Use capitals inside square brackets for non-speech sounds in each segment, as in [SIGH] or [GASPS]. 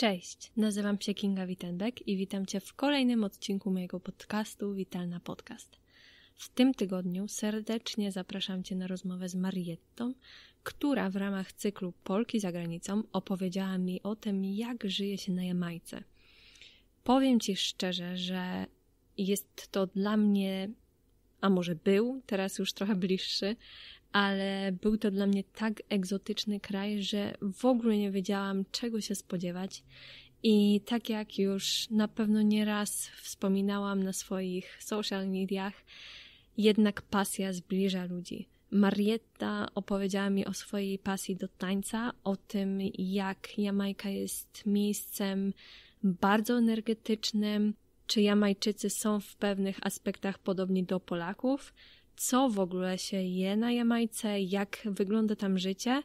Cześć, nazywam się Kinga Wittenbeck i witam Cię w kolejnym odcinku mojego podcastu Witalna Podcast. W tym tygodniu serdecznie zapraszam Cię na rozmowę z Marietą, która w ramach cyklu Polki za granicą opowiedziała mi o tym, jak żyje się na Jamajce. Powiem Ci szczerze, że jest to dla mnie, a może był, teraz już trochę bliższy, ale był to dla mnie tak egzotyczny kraj, że w ogóle nie wiedziałam, czego się spodziewać. I tak jak już na pewno nieraz wspominałam na swoich social mediach, jednak pasja zbliża ludzi. Marietta opowiedziała mi o swojej pasji do tańca, o tym, jak Jamajka jest miejscem bardzo energetycznym, czy Jamajczycy są w pewnych aspektach podobni do Polaków, co w ogóle się je na Jamajce, jak wygląda tam życie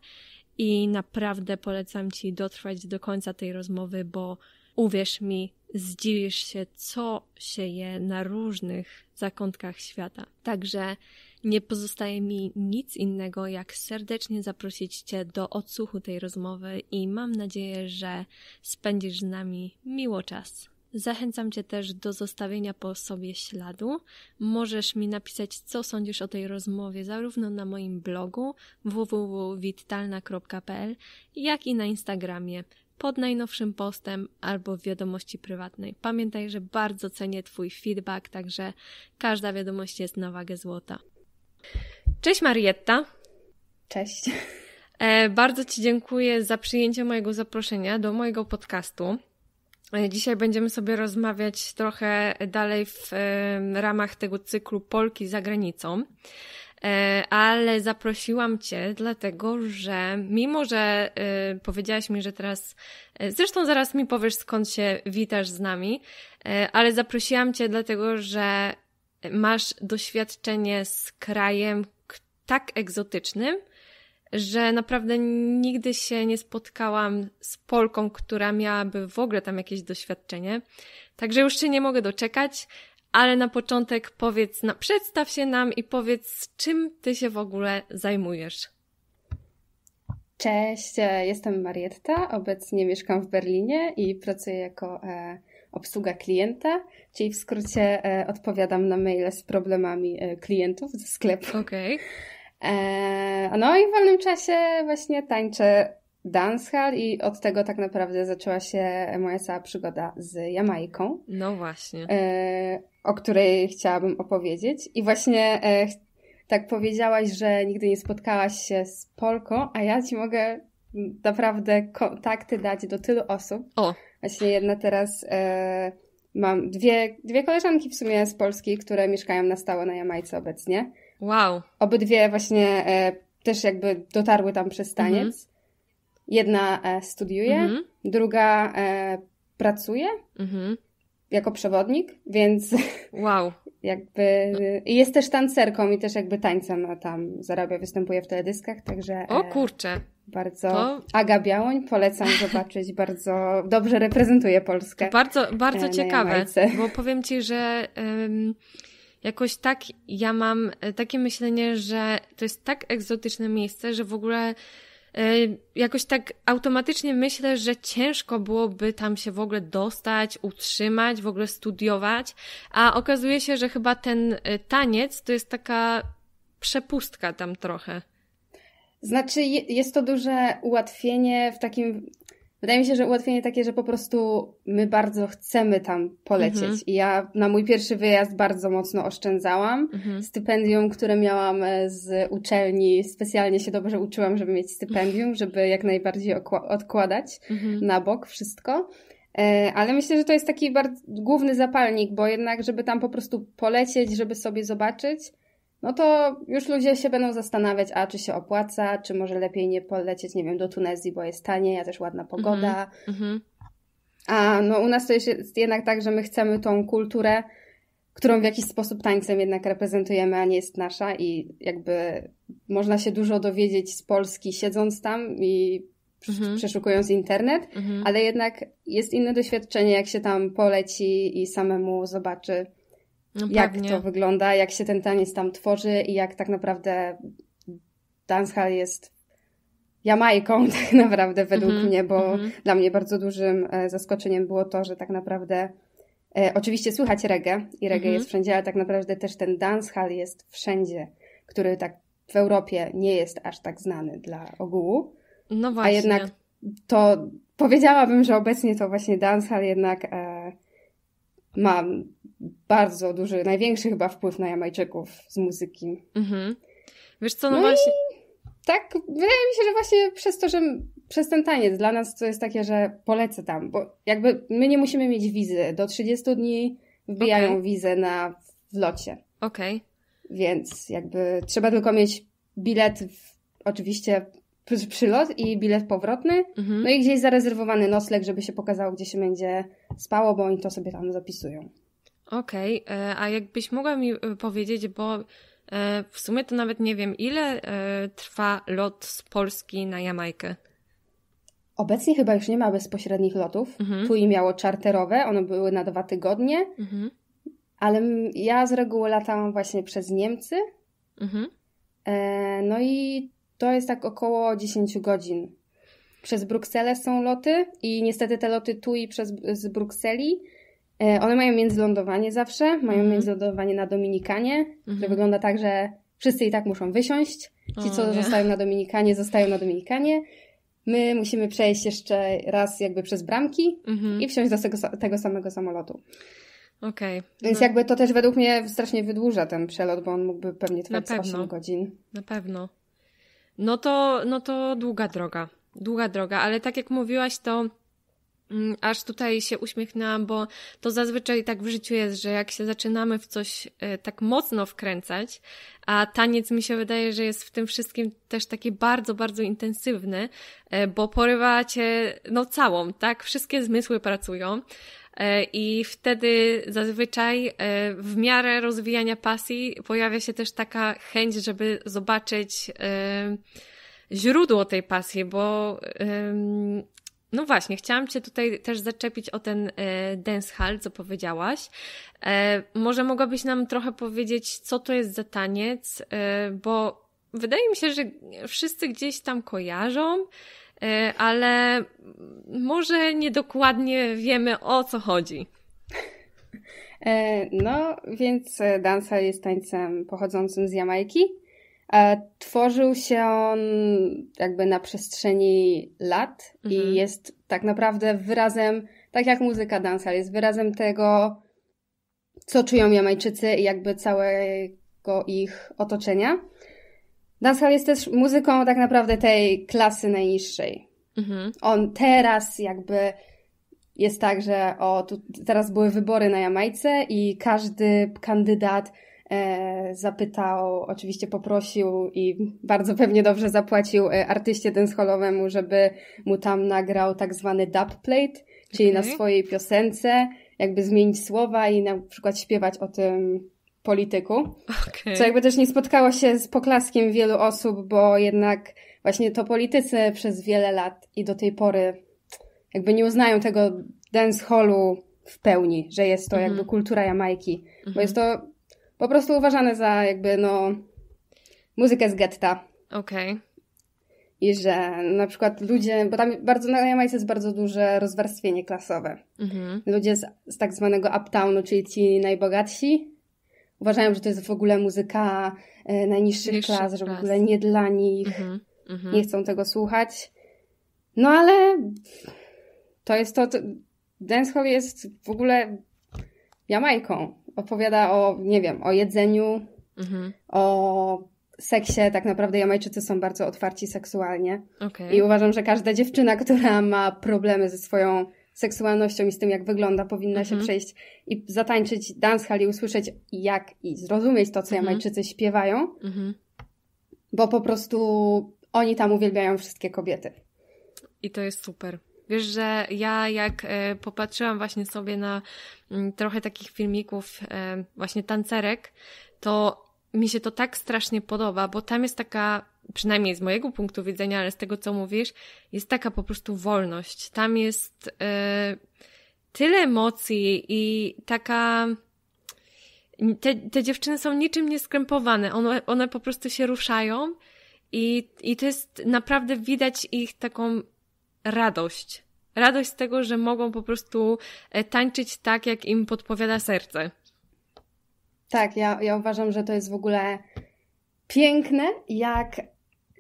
i naprawdę polecam Ci dotrwać do końca tej rozmowy, bo uwierz mi, zdziwisz się, co się je na różnych zakątkach świata. Także nie pozostaje mi nic innego, jak serdecznie zaprosić Cię do odsłuchu tej rozmowy i mam nadzieję, że spędzisz z nami miło czas. Zachęcam Cię też do zostawienia po sobie śladu. Możesz mi napisać, co sądzisz o tej rozmowie, zarówno na moim blogu www.witalna.pl, jak i na Instagramie pod najnowszym postem albo w wiadomości prywatnej. Pamiętaj, że bardzo cenię Twój feedback, także każda wiadomość jest na wagę złota. Cześć Marietta. Cześć. E, bardzo Ci dziękuję za przyjęcie mojego zaproszenia do mojego podcastu. E, dzisiaj będziemy sobie rozmawiać trochę dalej w e, ramach tego cyklu Polki za granicą. E, ale zaprosiłam Cię, dlatego że mimo, że powiedziałaś mi, że teraz, zresztą zaraz mi powiesz skąd się witasz z nami, ale zaprosiłam Cię, dlatego że masz doświadczenie z krajem tak egzotycznym, że naprawdę nigdy się nie spotkałam z Polką, która miałaby w ogóle tam jakieś doświadczenie. Także już się nie mogę doczekać, ale na początek powiedz, na, przedstaw się nam i powiedz, czym ty się w ogóle zajmujesz. Cześć, e, jestem Marietta, obecnie mieszkam w Berlinie i pracuję jako e, obsługa klienta, czyli w skrócie e, odpowiadam na maile z problemami e, klientów ze sklepu. Okej. Okay. E, no i w wolnym czasie właśnie tańczę dancehall i od tego tak naprawdę zaczęła się moja cała przygoda z Jamajką. No właśnie. E, o której chciałabym opowiedzieć. I właśnie e, tak powiedziałaś, że nigdy nie spotkałaś się z Polką, a ja ci mogę naprawdę kontakty dać do tylu osób. O. Właśnie jedna teraz mam dwie, dwie koleżanki w sumie z Polski, które mieszkają na stałe na Jamajce obecnie. Wow. Obydwie właśnie e, też jakby dotarły tam przez mhm. taniec. Mm-hmm. Jedna e, studiuje, mm-hmm. druga e, pracuje mm-hmm. jako przewodnik, więc [LAUGHS] wow. jakby jest też tancerką i też jakby tańcem tam zarabia, występuje w teledyskach, także... O e, kurczę! Bardzo. To... Aga Białoń, polecam zobaczyć, [LAUGHS] bardzo dobrze reprezentuje Polskę. To bardzo bardzo e, ciekawe, bo powiem Ci, że... Um jakoś tak ja mam e, takie myślenie, że to jest tak egzotyczne miejsce, że w ogóle e, jakoś tak automatycznie myślę, że ciężko byłoby tam się w ogóle dostać, utrzymać, w ogóle studiować, a okazuje się, że chyba ten e, taniec to jest taka przepustka tam trochę. Znaczy, jest to duże ułatwienie w takim Wydaje mi się, że ułatwienie takie, że po prostu my bardzo chcemy tam polecieć. Mhm. I ja na mój pierwszy wyjazd bardzo mocno oszczędzałam. Mhm. Stypendium, które miałam e, z uczelni, specjalnie się dobrze uczyłam, żeby mieć stypendium, żeby jak najbardziej odkładać mhm. na bok wszystko. E, ale myślę, że to jest taki bardzo główny zapalnik, bo jednak, żeby tam po prostu polecieć, żeby sobie zobaczyć, no to już ludzie się będą zastanawiać, a czy się opłaca, czy może lepiej nie polecieć, nie wiem, do Tunezji, bo jest tanie, a też ładna pogoda. Mm -hmm. A no u nas to jest jednak tak, że my chcemy tą kulturę, którą w jakiś sposób tańcem jednak reprezentujemy, a nie jest nasza i jakby można się dużo dowiedzieć z Polski siedząc tam i mhm. przeszukując internet, mhm. ale jednak jest inne doświadczenie, jak się tam poleci i samemu zobaczy no jak to wygląda, jak się ten taniec tam tworzy i jak tak naprawdę dancehall jest Jamajką [LAUGHS] tak naprawdę według mm -hmm, mnie, bo mm -hmm. dla mnie bardzo dużym e, zaskoczeniem było to, że tak naprawdę e, oczywiście słychać reggae i reggae mm -hmm. jest wszędzie, ale tak naprawdę też ten dancehall jest wszędzie, który tak w Europie nie jest aż tak znany dla ogółu. No właśnie. A jednak to powiedziałabym, że obecnie to właśnie dancehall jednak e, ma bardzo duży, największy chyba wpływ na Jamajczyków z muzyki. Mhm. Wiesz co, no, no właśnie... Tak, wydaje mi się, że właśnie przez to, że przez ten taniec dla nas to jest takie, że polecę tam, bo jakby my nie musimy mieć wizy. Do 30 dni wbijają okay. wizę na locie. Okej. Okay. Więc jakby trzeba tylko mieć bilet, w, oczywiście przy, przylot i bilet powrotny, mhm. no i gdzieś zarezerwowany nocleg, żeby się pokazało, gdzie się będzie spało, bo oni to sobie tam zapisują. Okej, okay. E, a jakbyś mogła mi e, powiedzieć, bo e, w sumie to nawet nie wiem, ile trwa lot z Polski na Jamajkę? Obecnie chyba już nie ma bezpośrednich lotów. Mhm. Tu i miało czarterowe, one były na dwa tygodnie, mhm. ale ja z reguły latałam właśnie przez Niemcy. Mhm. No i to jest tak około 10 godzin. Przez Brukselę są loty i niestety te loty tu i przez, z Brukseli E, one mają międzylądowanie zawsze, mają mm. międzylądowanie na Dominikanie, że które mhm. wygląda tak, że wszyscy i tak muszą wysiąść. Ci, co o, zostają na Dominikanie, zostają na Dominikanie. My musimy przejść jeszcze raz jakby przez bramki mhm. i wsiąść do tego, tego samego samolotu. Okej. Okay. Więc no. jakby to też według mnie strasznie wydłuża ten przelot, bo on mógłby pewnie trwać na pewno. 8 godzin. Na pewno. No to, no to długa droga. Długa droga, ale tak jak mówiłaś, to Mm, aż tutaj się uśmiechnęłam, bo to zazwyczaj tak w życiu jest, że jak się zaczynamy w coś e, tak mocno wkręcać, a taniec mi się wydaje, że jest w tym wszystkim też taki bardzo, bardzo intensywny, e, bo porywa cię no całą, tak? Wszystkie zmysły pracują. E, I wtedy zazwyczaj w miarę rozwijania pasji pojawia się też taka chęć, żeby zobaczyć źródło tej pasji, bo no właśnie, chciałam Cię tutaj też zaczepić o ten e, dancehall, co powiedziałaś. E, może mogłabyś nam trochę powiedzieć, co to jest za taniec, e, bo wydaje mi się, że wszyscy gdzieś tam kojarzą, ale może niedokładnie wiemy o co chodzi. No, więc dancehall jest tańcem pochodzącym z Jamajki E, tworzył się on jakby na przestrzeni lat mhm. i jest tak naprawdę wyrazem, tak jak muzyka dancehall, jest wyrazem tego, co czują Jamajczycy i jakby całego ich otoczenia. Dancehall jest też muzyką tak naprawdę tej klasy najniższej. Mhm. On teraz jakby jest tak, że o, tu teraz były wybory na Jamajce i każdy kandydat E, zapytał, oczywiście poprosił i bardzo pewnie dobrze zapłacił e, artyście dancehallowemu, żeby mu tam nagrał tak zwany dubplate, czyli okay. na swojej piosence jakby zmienić słowa i na przykład śpiewać o tym polityku. Okay. Co jakby też nie spotkało się z poklaskiem wielu osób, bo jednak właśnie to politycy przez wiele lat i do tej pory jakby nie uznają tego dancehallu w pełni, że jest to mm -hmm. jakby mhm. kultura Jamajki, mm -hmm. bo mhm. jest to po prostu uważane za jakby no muzykę z getta. Okej. Okay. I że na przykład ludzie, bo tam bardzo na Jamajce jest bardzo duże rozwarstwienie klasowe. Mm-hmm. Ludzie z, z tak zwanego uptownu, czyli ci najbogatsi, uważają, że to jest w ogóle muzyka e, najniższych klas, że w ogóle nie dla nich, mm-hmm. Mm-hmm. nie chcą tego słuchać. No ale to jest to, to dancehall jest w ogóle Jamajką opowiada o, nie wiem, o jedzeniu, mhm. o seksie. Tak naprawdę Jamajczycy są bardzo otwarci seksualnie. Okay. I uważam, że każda dziewczyna, [LAUGHS] która ma problemy ze swoją seksualnością i z tym, jak wygląda, powinna mhm. się przejść i zatańczyć dancehall i usłyszeć, jak i zrozumieć to, co mhm. Jamajczycy śpiewają, mhm. bo po prostu oni tam uwielbiają wszystkie kobiety. I to jest super. Wiesz, że ja jak e, popatrzyłam właśnie sobie na mm, trochę takich filmików e, właśnie tancerek, to mi się to tak strasznie podoba, bo tam jest taka, przynajmniej z mojego punktu widzenia, ale z tego co mówisz, jest taka po prostu wolność. Tam jest e, tyle emocji i taka. Te, te dziewczyny są niczym nieskrępowane, one, one po prostu się ruszają i, i to jest naprawdę widać ich taką radość. Radość z tego, że mogą po prostu e, tańczyć tak, jak im podpowiada serce. Tak, ja, ja uważam, że to jest w ogóle piękne, jak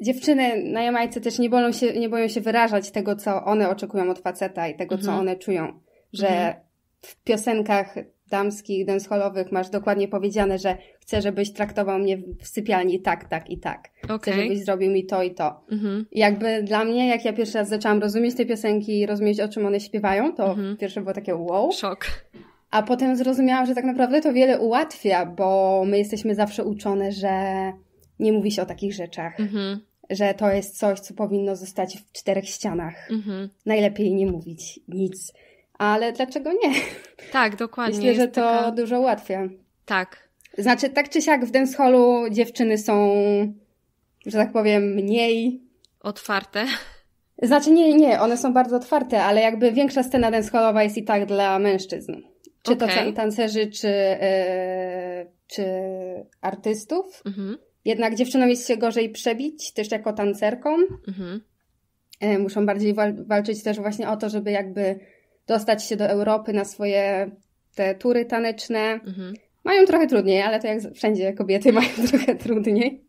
dziewczyny na Jamajce też nie boją się, nie boją się wyrażać tego, co one oczekują od faceta i tego, mhm. co one czują. Że mhm. w piosenkach damskich, dancehallowych masz dokładnie powiedziane, że chcę, żebyś traktował mnie w sypialni tak, tak i tak. Okay. Chcę, żebyś zrobił mi to i to. Mhm. Jakby dla mnie, jak ja pierwszy raz zaczęłam rozumieć te piosenki i rozumieć, o czym one śpiewają, to mhm. pierwsze było takie wow. Szok. A potem zrozumiałam, że tak naprawdę to wiele ułatwia, bo my jesteśmy zawsze uczone, że nie mówi się o takich rzeczach. Mhm. że to jest coś, co powinno zostać w czterech ścianach. Mm -hmm. Najlepiej nie mówić nic ale dlaczego nie? Tak, dokładnie. Myślę, że to taka... dużo ułatwia. Tak. Znaczy, tak czy siak w dancehallu dziewczyny są, że tak powiem, mniej... Otwarte. [LAUGHS] Znaczy, nie, nie, one są bardzo otwarte, ale jakby większa scena dancehallowa jest i tak dla mężczyzn. Czy okay. to tancerzy, czy, yy, czy artystów. Mhm. Jednak dziewczynom jest się gorzej przebić, też jako tancerką Mhm. E, muszą bardziej wal- walczyć też właśnie o to, żeby jakby dostać się do Europy na swoje te tury taneczne. Mhm. Mają trochę trudniej, ale to jak wszędzie kobiety [LAUGHS] mają trochę trudniej.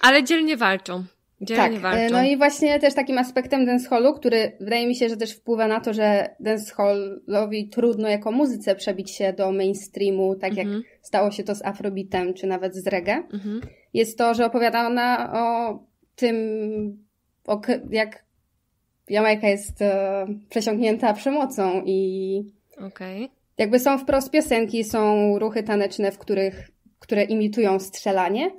Ale dzielnie walczą. Dzielnie tak. E, walczą. No i właśnie też takim aspektem dancehallu, który wydaje mi się, że też wpływa na to, że dancehallowi trudno jako muzyce przebić się do mainstreamu, tak mhm. jak stało się to z Afrobeatem czy nawet z reggae, mhm. jest to, że opowiada ona o tym, o, jak Jamajka jest e, przesiąknięta przemocą i okay. jakby są wprost piosenki, są ruchy taneczne, w których, które imitują strzelanie.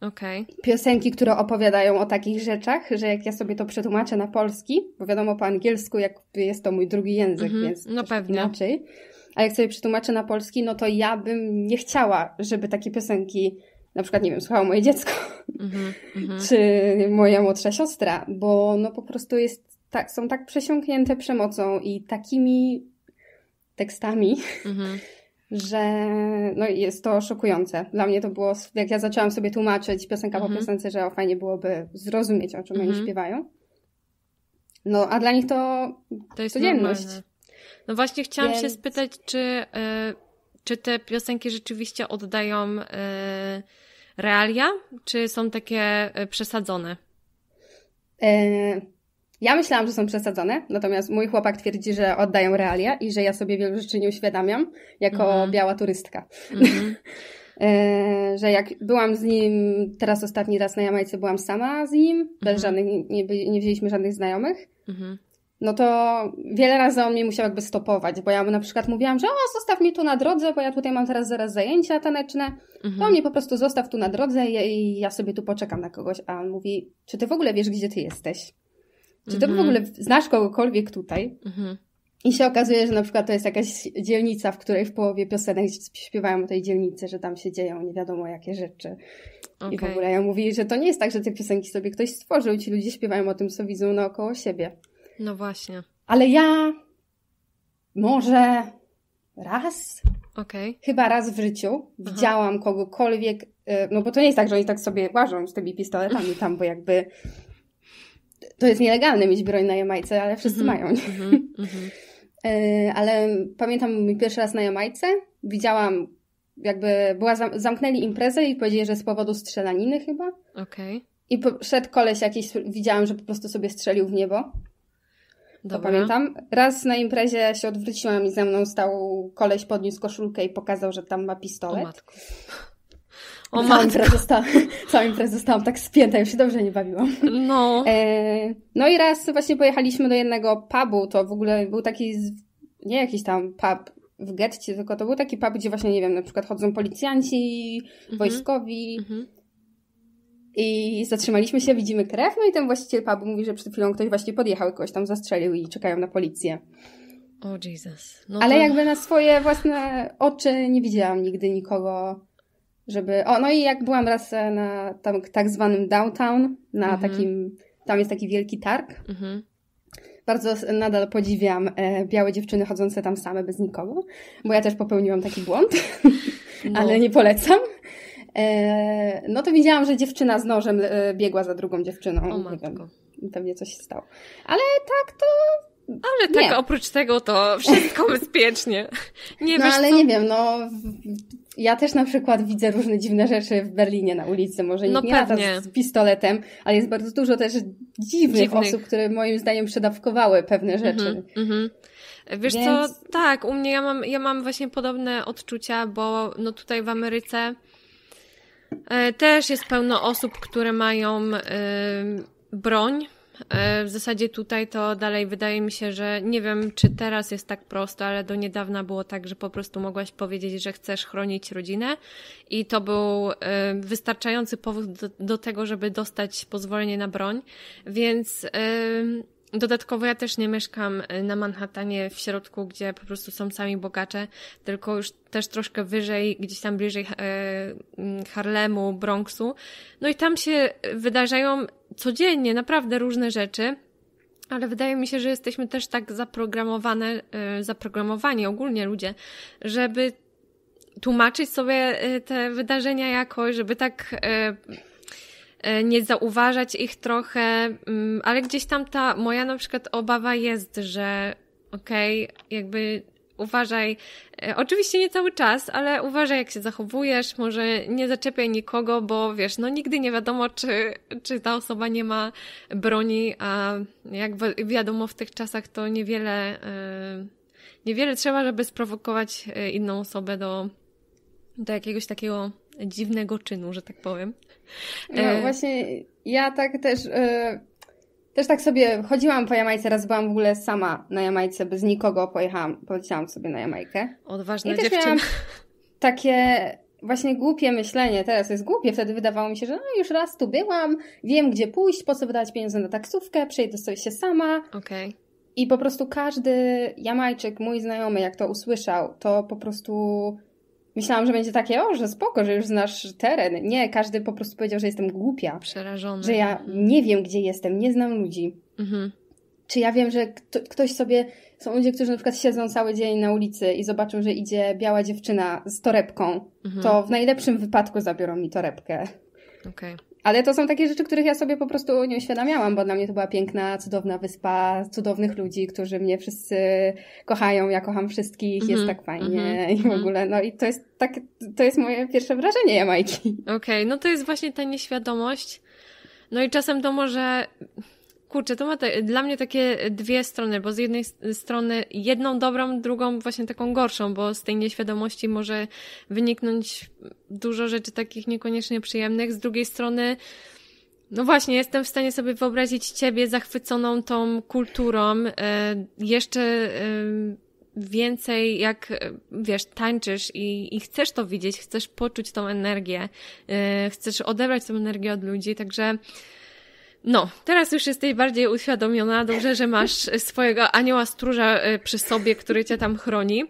Okay. Piosenki, które opowiadają o takich rzeczach, że jak ja sobie to przetłumaczę na polski, bo wiadomo po angielsku jak jest to mój drugi język, mm-hmm. więc no pewnie. inaczej. A jak sobie przetłumaczę na polski, no to ja bym nie chciała, żeby takie piosenki na przykład, nie wiem, słuchało moje dziecko mm-hmm. czy moja młodsza siostra, bo no po prostu jest tak, są tak przesiąknięte przemocą i takimi tekstami, mhm. [LAUGHS] że no jest to szokujące. Dla mnie to było, jak ja zaczęłam sobie tłumaczyć piosenka mhm. po piosence, że o, fajnie byłoby zrozumieć, o czym mhm. oni śpiewają. No, a dla nich to, to jest codzienność. Normalne. No właśnie chciałam Więc... się spytać, czy, y, czy te piosenki rzeczywiście oddają y, realia, czy są takie y, przesadzone? Ja myślałam, że są przesadzone, natomiast mój chłopak twierdzi, że oddają realia i że ja sobie wielu rzeczy nie uświadamiam jako mhm. biała turystka. Mhm. [LAUGHS] E, że jak byłam z nim, teraz ostatni raz na Jamajce byłam sama z nim, bez mhm. żadnych, nie, nie wzięliśmy żadnych znajomych, no to wiele razy on mnie musiał jakby stopować, bo ja mu na przykład mówiłam, że o, zostaw mnie tu na drodze, bo ja tutaj mam teraz zaraz zajęcia taneczne, mhm. to mnie po prostu zostaw tu na drodze i, i ja sobie tu poczekam na kogoś. A on mówi, czy ty w ogóle wiesz, gdzie ty jesteś? Czy ty mm w ogóle mhm. znasz kogokolwiek tutaj? Mhm. I się okazuje, że na przykład to jest jakaś dzielnica, w której w połowie piosenek śpiewają o tej dzielnicy, że tam się dzieją nie wiadomo jakie rzeczy. Okay. I w ogóle ja mówię, że to nie jest tak, że te piosenki sobie ktoś stworzył, ci ludzie śpiewają o tym, co widzą naokoło siebie. No właśnie. Ale ja może raz, okay. chyba raz w życiu Aha. widziałam kogokolwiek, e, no bo to nie jest tak, że oni tak sobie łażą z tymi pistoletami tam, bo jakby to jest nielegalne mieć broń na Jamajce, ale wszyscy mm -hmm, mają. Mm -hmm. [LAUGHS] ale pamiętam mój pierwszy raz na Jamajce, widziałam jakby była zam zamknęli imprezę i powiedzieli, że z powodu strzelaniny chyba. Okej. Okay. I szedł koleś jakiś, widziałam, że po prostu sobie strzelił w niebo. Dobra. To pamiętam. Raz na imprezie się odwróciłam i ze mną stał koleś, podniósł koszulkę i pokazał, że tam ma pistolet. O matko. O całą, zostałam, [LAUGHS] całą imprezę zostałam tak spięta, już się dobrze nie bawiłam. No. [LAUGHS] E, no i raz właśnie pojechaliśmy do jednego pubu, to w ogóle był taki, nie jakiś tam pub w getcie, tylko to był taki pub, gdzie właśnie, nie wiem, na przykład chodzą policjanci, mhm. wojskowi. Mhm. I zatrzymaliśmy się, widzimy krew, no i ten właściciel pubu mówi, że przed chwilą ktoś właśnie podjechał i kogoś tam zastrzelił i czekają na policję. O oh, Jesus. No Ale to... jakby na swoje własne oczy nie widziałam nigdy nikogo żeby... O, no i jak byłam raz e, na tam, tak zwanym downtown, na mhm. takim... Tam jest taki wielki targ. Mhm. Bardzo nadal podziwiam e, białe dziewczyny chodzące tam same bez nikogo, bo ja też popełniłam taki błąd, no. [LAUGHS] ale nie polecam. E, no to widziałam, że dziewczyna z nożem e, biegła za drugą dziewczyną. O matko. Wiem, pewnie coś się stało. Ale tak to ale tak nie. oprócz tego to wszystko [LAUGHS] bezpiecznie. Nie, no ale co? nie wiem, no ja też na przykład widzę różne dziwne rzeczy w Berlinie na ulicy. Może no nie lata z, z pistoletem, ale jest bardzo dużo też dziwnych, dziwnych. osób, które moim zdaniem przedawkowały pewne rzeczy. Mm -hmm, mm -hmm. Wiesz Więc... co, tak, u mnie ja mam, ja mam właśnie podobne odczucia, bo no tutaj w Ameryce e, też jest pełno osób, które mają e, broń E, w zasadzie tutaj to dalej wydaje mi się, że nie wiem, czy teraz jest tak prosto, ale do niedawna było tak, że po prostu mogłaś powiedzieć, że chcesz chronić rodzinę i to był e, wystarczający powód do, tego, żeby dostać pozwolenie na broń. Więc e, Dodatkowo ja też nie mieszkam e, na Manhattanie w środku, gdzie po prostu są sami bogacze, tylko już też troszkę wyżej, gdzieś tam bliżej e, mm, Harlemu, Bronxu. No i tam się wydarzają codziennie naprawdę różne rzeczy. Ale wydaje mi się, że jesteśmy też tak zaprogramowane, e, zaprogramowani ogólnie ludzie, żeby tłumaczyć sobie te wydarzenia jakoś, żeby tak E, nie zauważać ich trochę, mm, ale gdzieś tam ta moja na przykład obawa jest, że okej, okay, jakby uważaj, e, oczywiście nie cały czas, ale uważaj jak się zachowujesz, może nie zaczepiaj nikogo, bo wiesz, no nigdy nie wiadomo, czy, czy ta osoba nie ma broni, a jak wiadomo w tych czasach to niewiele, e, niewiele trzeba, żeby sprowokować inną osobę do, do jakiegoś takiego dziwnego czynu, że tak powiem. No e... właśnie, ja tak też, e, też tak sobie chodziłam po Jamajce, raz byłam w ogóle sama na Jamajce, bez nikogo pojechałam, poleciałam sobie na Jamajkę. Odważna I dziewczyna. Też miałam takie właśnie głupie myślenie, teraz jest głupie, wtedy wydawało mi się, że no już raz tu byłam, wiem gdzie pójść, po co wydawać pieniądze na taksówkę, przejdę sobie się sama. Okej. Okay. I po prostu każdy Jamajczyk, mój znajomy, jak to usłyszał, to po prostu Myślałam, że będzie takie, o, że spoko, że już znasz teren. Nie, każdy po prostu powiedział, że jestem głupia. Przerażona. Że ja mhm. nie wiem, gdzie jestem, nie znam ludzi. Mhm. Czy ja wiem, że kto, ktoś sobie. Są ludzie, którzy na przykład siedzą cały dzień na ulicy i zobaczą, że idzie biała dziewczyna z torebką, mhm. to w najlepszym wypadku zabiorą mi torebkę. Okej. Okay. Ale to są takie rzeczy, których ja sobie po prostu nie uświadamiałam, bo dla mnie to była piękna, cudowna wyspa, cudownych ludzi, którzy mnie wszyscy kochają, ja kocham wszystkich, mm -hmm, jest mhm, tak fajnie mm -hmm, i w mhm. ogóle. No i to jest tak, to jest moje pierwsze wrażenie Jamajki. Okej, okay, no to jest właśnie ta nieświadomość. No i czasem to może kurczę, to ma te, dla mnie takie dwie strony, bo z jednej strony jedną dobrą, drugą właśnie taką gorszą, bo z tej nieświadomości może wyniknąć dużo rzeczy takich niekoniecznie przyjemnych. Z drugiej strony, no właśnie, jestem w stanie sobie wyobrazić ciebie zachwyconą tą kulturą, e, jeszcze e, więcej jak, e, wiesz, tańczysz i, i chcesz to widzieć, chcesz poczuć tą energię, chcesz odebrać tą energię od ludzi, także no, teraz już jesteś bardziej uświadomiona. Dobrze, że masz swojego anioła stróża e, przy sobie, który cię tam chroni.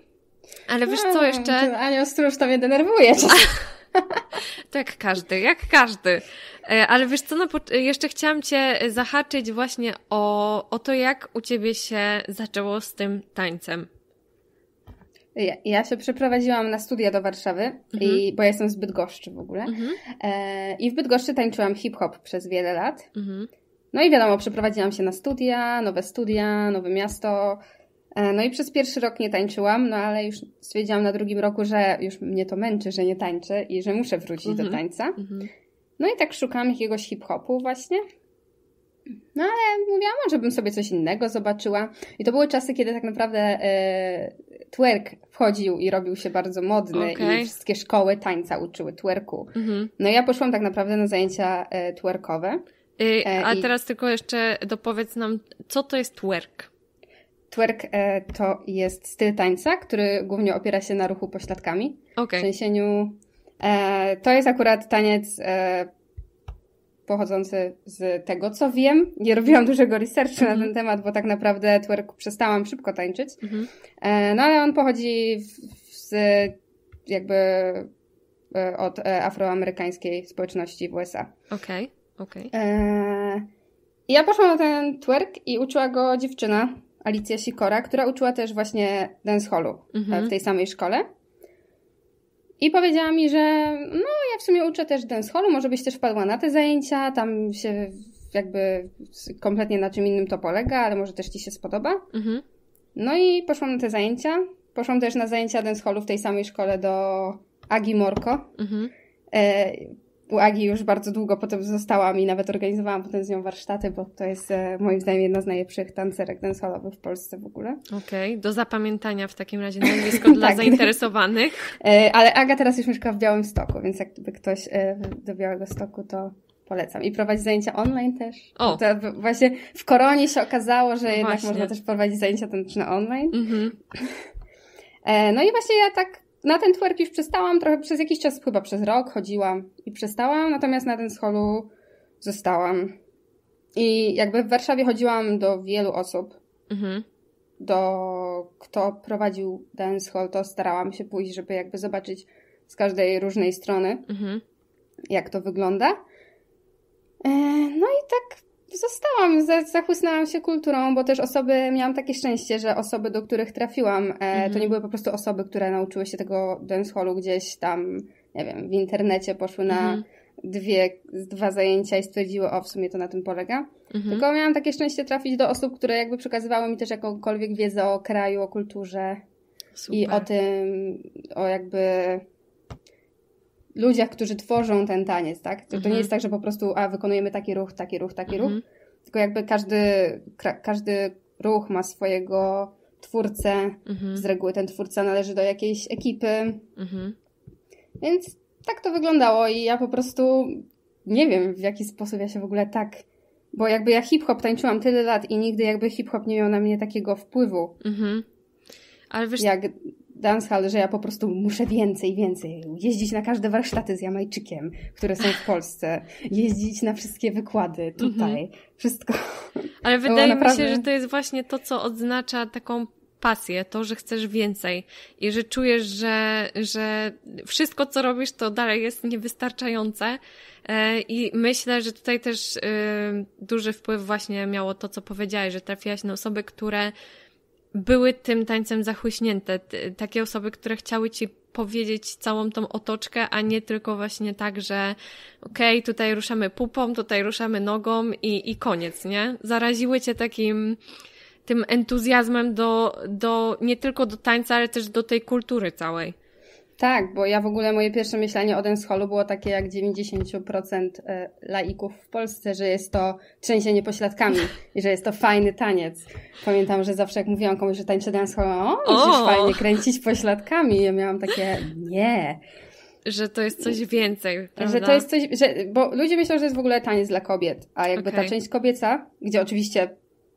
Ale wiesz co jeszcze? Ten anioł stróż to mnie denerwuje. [LAUGHS] tak każdy, jak każdy. E, ale wiesz co, no, jeszcze chciałam cię zahaczyć właśnie o, o to, jak u ciebie się zaczęło z tym tańcem. Ja, się przeprowadziłam na studia do Warszawy, mhm. i, bo ja jestem z Bydgoszczy w ogóle. Mhm. E, I w Bydgoszczy tańczyłam hip-hop przez wiele lat. Mhm. No i wiadomo, przeprowadziłam się na studia, nowe studia, nowe miasto. E, no i przez pierwszy rok nie tańczyłam, no ale już stwierdziłam na drugim roku, że już mnie to męczy, że nie tańczę i że muszę wrócić do mhm. tańca. Mhm. No i tak szukałam jakiegoś hip-hopu właśnie. No ale mówiłam, może bym sobie coś innego zobaczyła. I to były czasy, kiedy tak naprawdę e, twerk wchodził i robił się bardzo modny okay. i wszystkie szkoły tańca uczyły twerku. Mhm. No ja poszłam tak naprawdę na zajęcia e, twerkowe. Y, e, a i... teraz tylko jeszcze dopowiedz nam, co to jest twerk? Twerk e, to jest styl tańca, który głównie opiera się na ruchu pośladkami, okay. trzęsieniu. E, to jest akurat taniec e, pochodzący z tego, co wiem. Nie robiłam dużego researchu mm -hmm. na ten mhm. temat, bo tak naprawdę twerk przestałam szybko tańczyć. Mm -hmm. No ale on pochodzi z jakby e, od e, afroamerykańskiej społeczności w USA. Okej, okay, okej. Okay. Ja poszłam na ten twerk i uczyła go dziewczyna, Alicja Sikora, która uczyła też właśnie dancehallu mhm. w tej samej szkole. I powiedziała mi, że no ja w sumie uczę też dancehallu, może byś też wpadła na te zajęcia, tam się jakby kompletnie na czym innym to polega, ale może też ci się spodoba. Mhm. No i poszłam na te zajęcia. Poszłam też na zajęcia dancehallu w tej samej szkole do Agi Morko. Mhm. E, u Agi już bardzo długo potem zostałam i nawet organizowałam potem z nią warsztaty, bo to jest e, moim zdaniem jedna z najlepszych tancerek dancehallowych w Polsce w ogóle. Okej, okay, do zapamiętania w takim razie [LAUGHS] nazwisko dla tak. zainteresowanych. E, ale Aga teraz już mieszka w Białym Stoku, więc jakby ktoś e, do Białego Stoku to polecam. I prowadzi zajęcia online też. O. To właśnie w koronie się okazało, że no jednak właśnie. można też prowadzić zajęcia taneczne online. Mhm. [LAUGHS] No i właśnie ja tak na ten twerk już przestałam, trochę przez jakiś czas, chyba przez rok chodziłam i przestałam, natomiast na ten scholu zostałam. I jakby w Warszawie chodziłam do wielu osób. Mhm. Do kto prowadził dancehall, to starałam się pójść, żeby jakby zobaczyć z każdej różnej strony, mhm. jak to wygląda. E, no i tak zostałam, zachłysnęłam się kulturą, bo też osoby, miałam takie szczęście, że osoby, do których trafiłam, e, to nie mhm. były po prostu osoby, które nauczyły się tego dancehallu gdzieś tam, nie wiem, w internecie, poszły na mhm. dwie, dwa zajęcia i stwierdziły, o, w sumie to na tym polega. Mhm. Tylko miałam takie szczęście trafić do osób, które jakby przekazywały mi też jakąkolwiek wiedzę o kraju, o kulturze Super. i o tym, o jakby ludziach, którzy tworzą ten taniec, tak? To, mhm. to, nie mhm. jest tak, że po prostu a wykonujemy taki ruch, taki ruch, taki mhm. ruch, tylko jakby każdy, każdy ruch ma swojego twórcę, mhm. z reguły ten twórca należy do jakiejś ekipy, mhm. więc tak to wyglądało i ja po prostu nie wiem w jaki sposób ja się w ogóle tak, bo jakby ja hip-hop tańczyłam tyle lat i nigdy jakby hip-hop nie miał na mnie takiego wpływu. Mhm. Ale wiesz... Jak dancehall, że ja po prostu muszę więcej, więcej. Jeździć na każde warsztaty z Jamajczykiem, które są w Polsce. Jeździć na wszystkie wykłady tutaj. Mm -hmm. Wszystko. Ale wydaje naprawdę... mi się, że to jest właśnie to, co odznacza taką pasję, to, że chcesz więcej i że czujesz, że, że wszystko, co robisz, to dalej jest niewystarczające. E, I myślę, że tutaj też e, duży wpływ właśnie miało to, co powiedziałeś, że trafiłaś na osoby, które były tym tańcem zachłyśnięte. Takie osoby, które chciały ci powiedzieć całą tą otoczkę, a nie tylko właśnie tak, że okej, okay, tutaj ruszamy pupą, tutaj ruszamy nogą i, i koniec, nie? Zaraziły cię takim tym entuzjazmem do, do nie tylko do tańca, ale też do tej kultury całej. Tak, bo ja w ogóle moje pierwsze myślenie o danceholu było takie jak 90% e, laików w Polsce, że jest to trzęsienie pośladkami i że jest to fajny taniec. Pamiętam, że zawsze jak mówiłam komuś, że tańczę dancehol, o, musisz o! fajnie kręcić pośladkami. Ja miałam takie, nie. Że to jest coś więcej, prawda? Że to jest coś, że, bo ludzie myślą, że jest w ogóle taniec dla kobiet, a jakby okay. ta część kobieca, gdzie oczywiście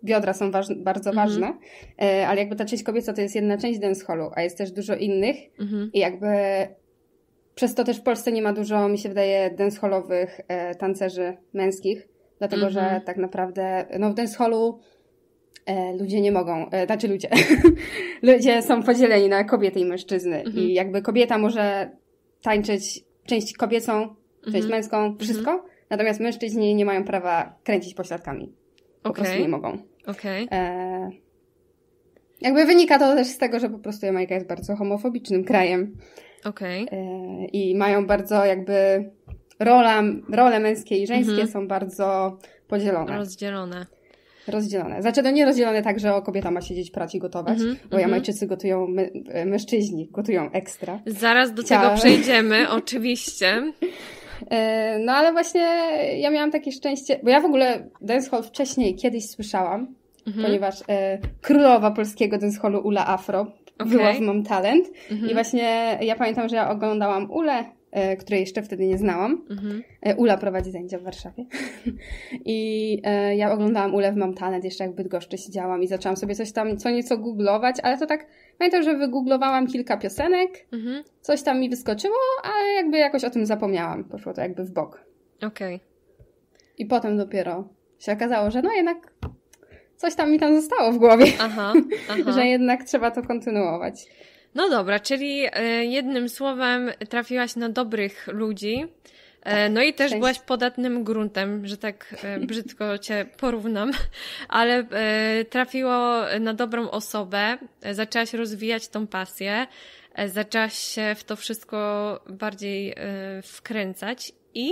biodra są waż, bardzo mhm. ważne, e, ale jakby ta część kobieca to jest jedna część dancehallu, a jest też dużo innych mhm. i jakby przez to też w Polsce nie ma dużo, mi się wydaje, dancehallowych e, tancerzy męskich, dlatego że mhm. tak naprawdę no, w dancehallu e, ludzie nie mogą, e, znaczy ludzie, [LAUGHS] ludzie są podzieleni na kobiety i mężczyzny i jakby kobieta może tańczyć część kobiecą, część męską, wszystko, natomiast mężczyźni nie mają prawa kręcić pośladkami. Po okay. prostu nie mogą. Okej. Okay. E, jakby wynika to też z tego, że po prostu Jamajka jest bardzo homofobicznym krajem. Okej. Okay. E, I mają bardzo jakby... Rola, role męskie i żeńskie mhm. są bardzo podzielone. Rozdzielone. Rozdzielone. Znaczy, to no nie rozdzielone tak, że o, kobieta ma siedzieć, prać i gotować, mhm, bo mhm. Jamajczycy gotują, my, mężczyźni gotują ekstra. Zaraz do Chciałam... tego przejdziemy, oczywiście. [LAUGHS] E, no ale właśnie ja miałam takie szczęście, bo ja w ogóle dancehall wcześniej kiedyś słyszałam, mhm. ponieważ e, królowa polskiego dancehallu Ula Afro okay. była w Mom Talent mhm. i właśnie ja pamiętam, że ja oglądałam Ulę E, której jeszcze wtedy nie znałam. Mhm. E, Ula prowadzi zajęcia w Warszawie. [LAUGHS] I e, ja oglądałam Ulę w Mam Talent, jeszcze jak w Bydgoszczy siedziałam i zaczęłam sobie coś tam co nieco googlować, ale to tak, pamiętam, że wygooglowałam kilka piosenek, mhm. coś tam mi wyskoczyło, ale jakby jakoś o tym zapomniałam. Poszło to jakby w bok. Okej. Okay. I potem dopiero się okazało, że no jednak coś tam mi tam zostało w głowie. Aha, [LAUGHS] aha. że jednak trzeba to kontynuować. No dobra, czyli e, jednym słowem trafiłaś na dobrych ludzi. E, tak. No i też byłaś podatnym gruntem, że tak e, [LAUGHS] brzydko cię porównam, ale trafiło na dobrą osobę, zaczęłaś rozwijać tą pasję, zaczęłaś się w to wszystko bardziej wkręcać i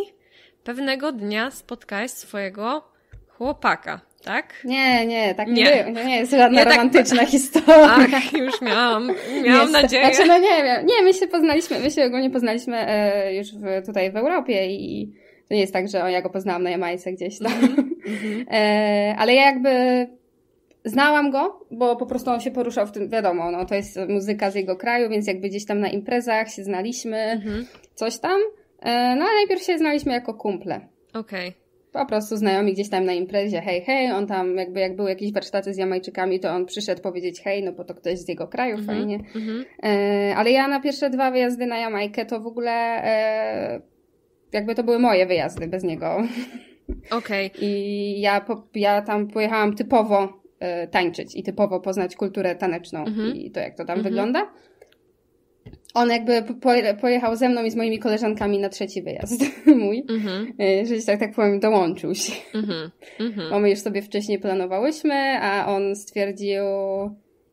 pewnego dnia spotkałaś swojego chłopaka tak? Nie, nie, tak nie, nie. Było. nie jest żadna nie, tak... romantyczna [LAUGHS] historia. Ach, już miałam, miałam nadzieję. Znaczy, no nie wiem, nie, my się poznaliśmy, my się ogólnie poznaliśmy e, już w, tutaj w Europie i to nie jest tak, że o, ja go poznałam na Jamajce gdzieś tam. Mm-hmm. [LAUGHS] E, ale ja jakby znałam go, bo po prostu on się poruszał w tym, wiadomo, no to jest muzyka z jego kraju, więc jakby gdzieś tam na imprezach się znaliśmy, mm-hmm. coś tam. E, no ale najpierw się znaliśmy jako kumple. Okej. Okay po prostu znajomi gdzieś tam na imprezie, hej, hej, on tam jakby jak były jakieś warsztaty z Jamajczykami, to on przyszedł powiedzieć hej, no bo to ktoś z jego kraju, mm -hmm, fajnie. Mhm. e, ale ja na pierwsze dwa wyjazdy na Jamajkę to w ogóle e, jakby to były moje wyjazdy bez niego. [LAUGHS] Okej. Okay. I ja, po, ja tam pojechałam typowo e, tańczyć i typowo poznać kulturę taneczną mm -hmm. i to jak to tam mhm. wygląda on jakby pojechał ze mną i z moimi koleżankami na trzeci wyjazd [LAUGHS] mój, mm-hmm. że się tak, tak powiem, dołączył się. Mm-hmm. Bo my już sobie wcześniej planowałyśmy, a on stwierdził,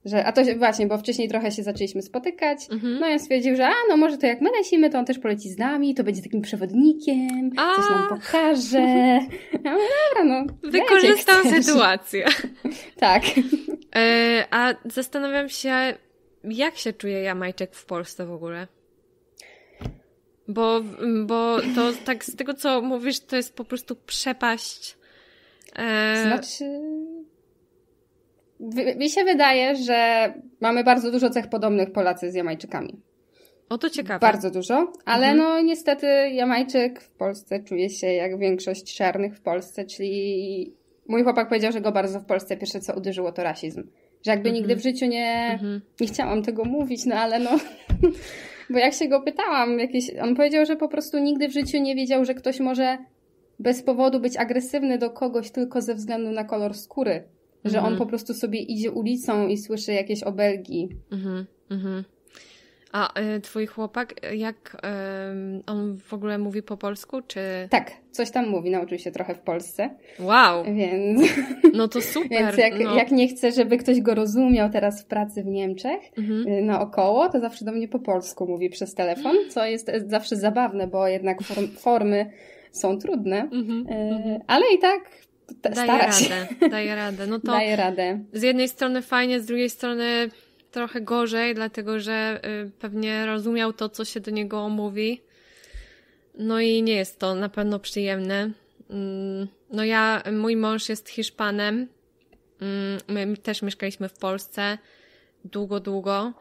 że, a to właśnie, bo wcześniej trochę się zaczęliśmy spotykać, mhm. no i on stwierdził, że a, no może to jak my lecimy, to on też poleci z nami, to będzie takim przewodnikiem, a! coś nam pokaże. [LAUGHS] Ja mówię, dobra, no. Wykorzystał sytuację. [LAUGHS] tak. E, a zastanawiam się, jak się czuje Jamajczyk w Polsce w ogóle? Bo, bo to tak z tego, co mówisz, to jest po prostu przepaść. E... Znaczy... Mi się wydaje, że mamy bardzo dużo cech podobnych Polacy z Jamajczykami. O to ciekawe. Bardzo dużo, ale mhm. no niestety Jamajczyk w Polsce czuje się jak większość czarnych w Polsce, czyli mój chłopak powiedział, że go bardzo w Polsce pierwsze co uderzyło to rasizm. Że jakby nigdy w mhm. życiu nie, mhm. nie chciałam tego mówić, no ale no. [LAUGHS] Bo jak się go pytałam, jakieś, on powiedział, że po prostu nigdy w życiu nie wiedział, że ktoś może bez powodu być agresywny do kogoś tylko ze względu na kolor skóry. Że on mhm. po prostu sobie idzie ulicą i słyszy jakieś obelgi. Mhm, mhm. A y, twój chłopak, y, jak y, on w ogóle mówi po polsku, czy... Tak, coś tam mówi, nauczył się trochę w Polsce. Wow! Więc... No to super! [LAUGHS] Więc jak, no. jak nie chcę, żeby ktoś go rozumiał teraz w pracy w Niemczech, mhm. Y, naokoło, to zawsze do mnie po polsku mówi przez telefon, [GASPS] co jest e, zawsze zabawne, bo jednak form, formy są trudne, mhm, y, mhm. ale i tak daje radę, daje radę. No to [LAUGHS] daje radę. Z jednej strony fajnie, z drugiej strony trochę gorzej, dlatego że y, pewnie rozumiał to, co się do niego mówi. No i nie jest to na pewno przyjemne. Mm, no ja, mój mąż jest Hiszpanem. Mm, my też mieszkaliśmy w Polsce długo, długo.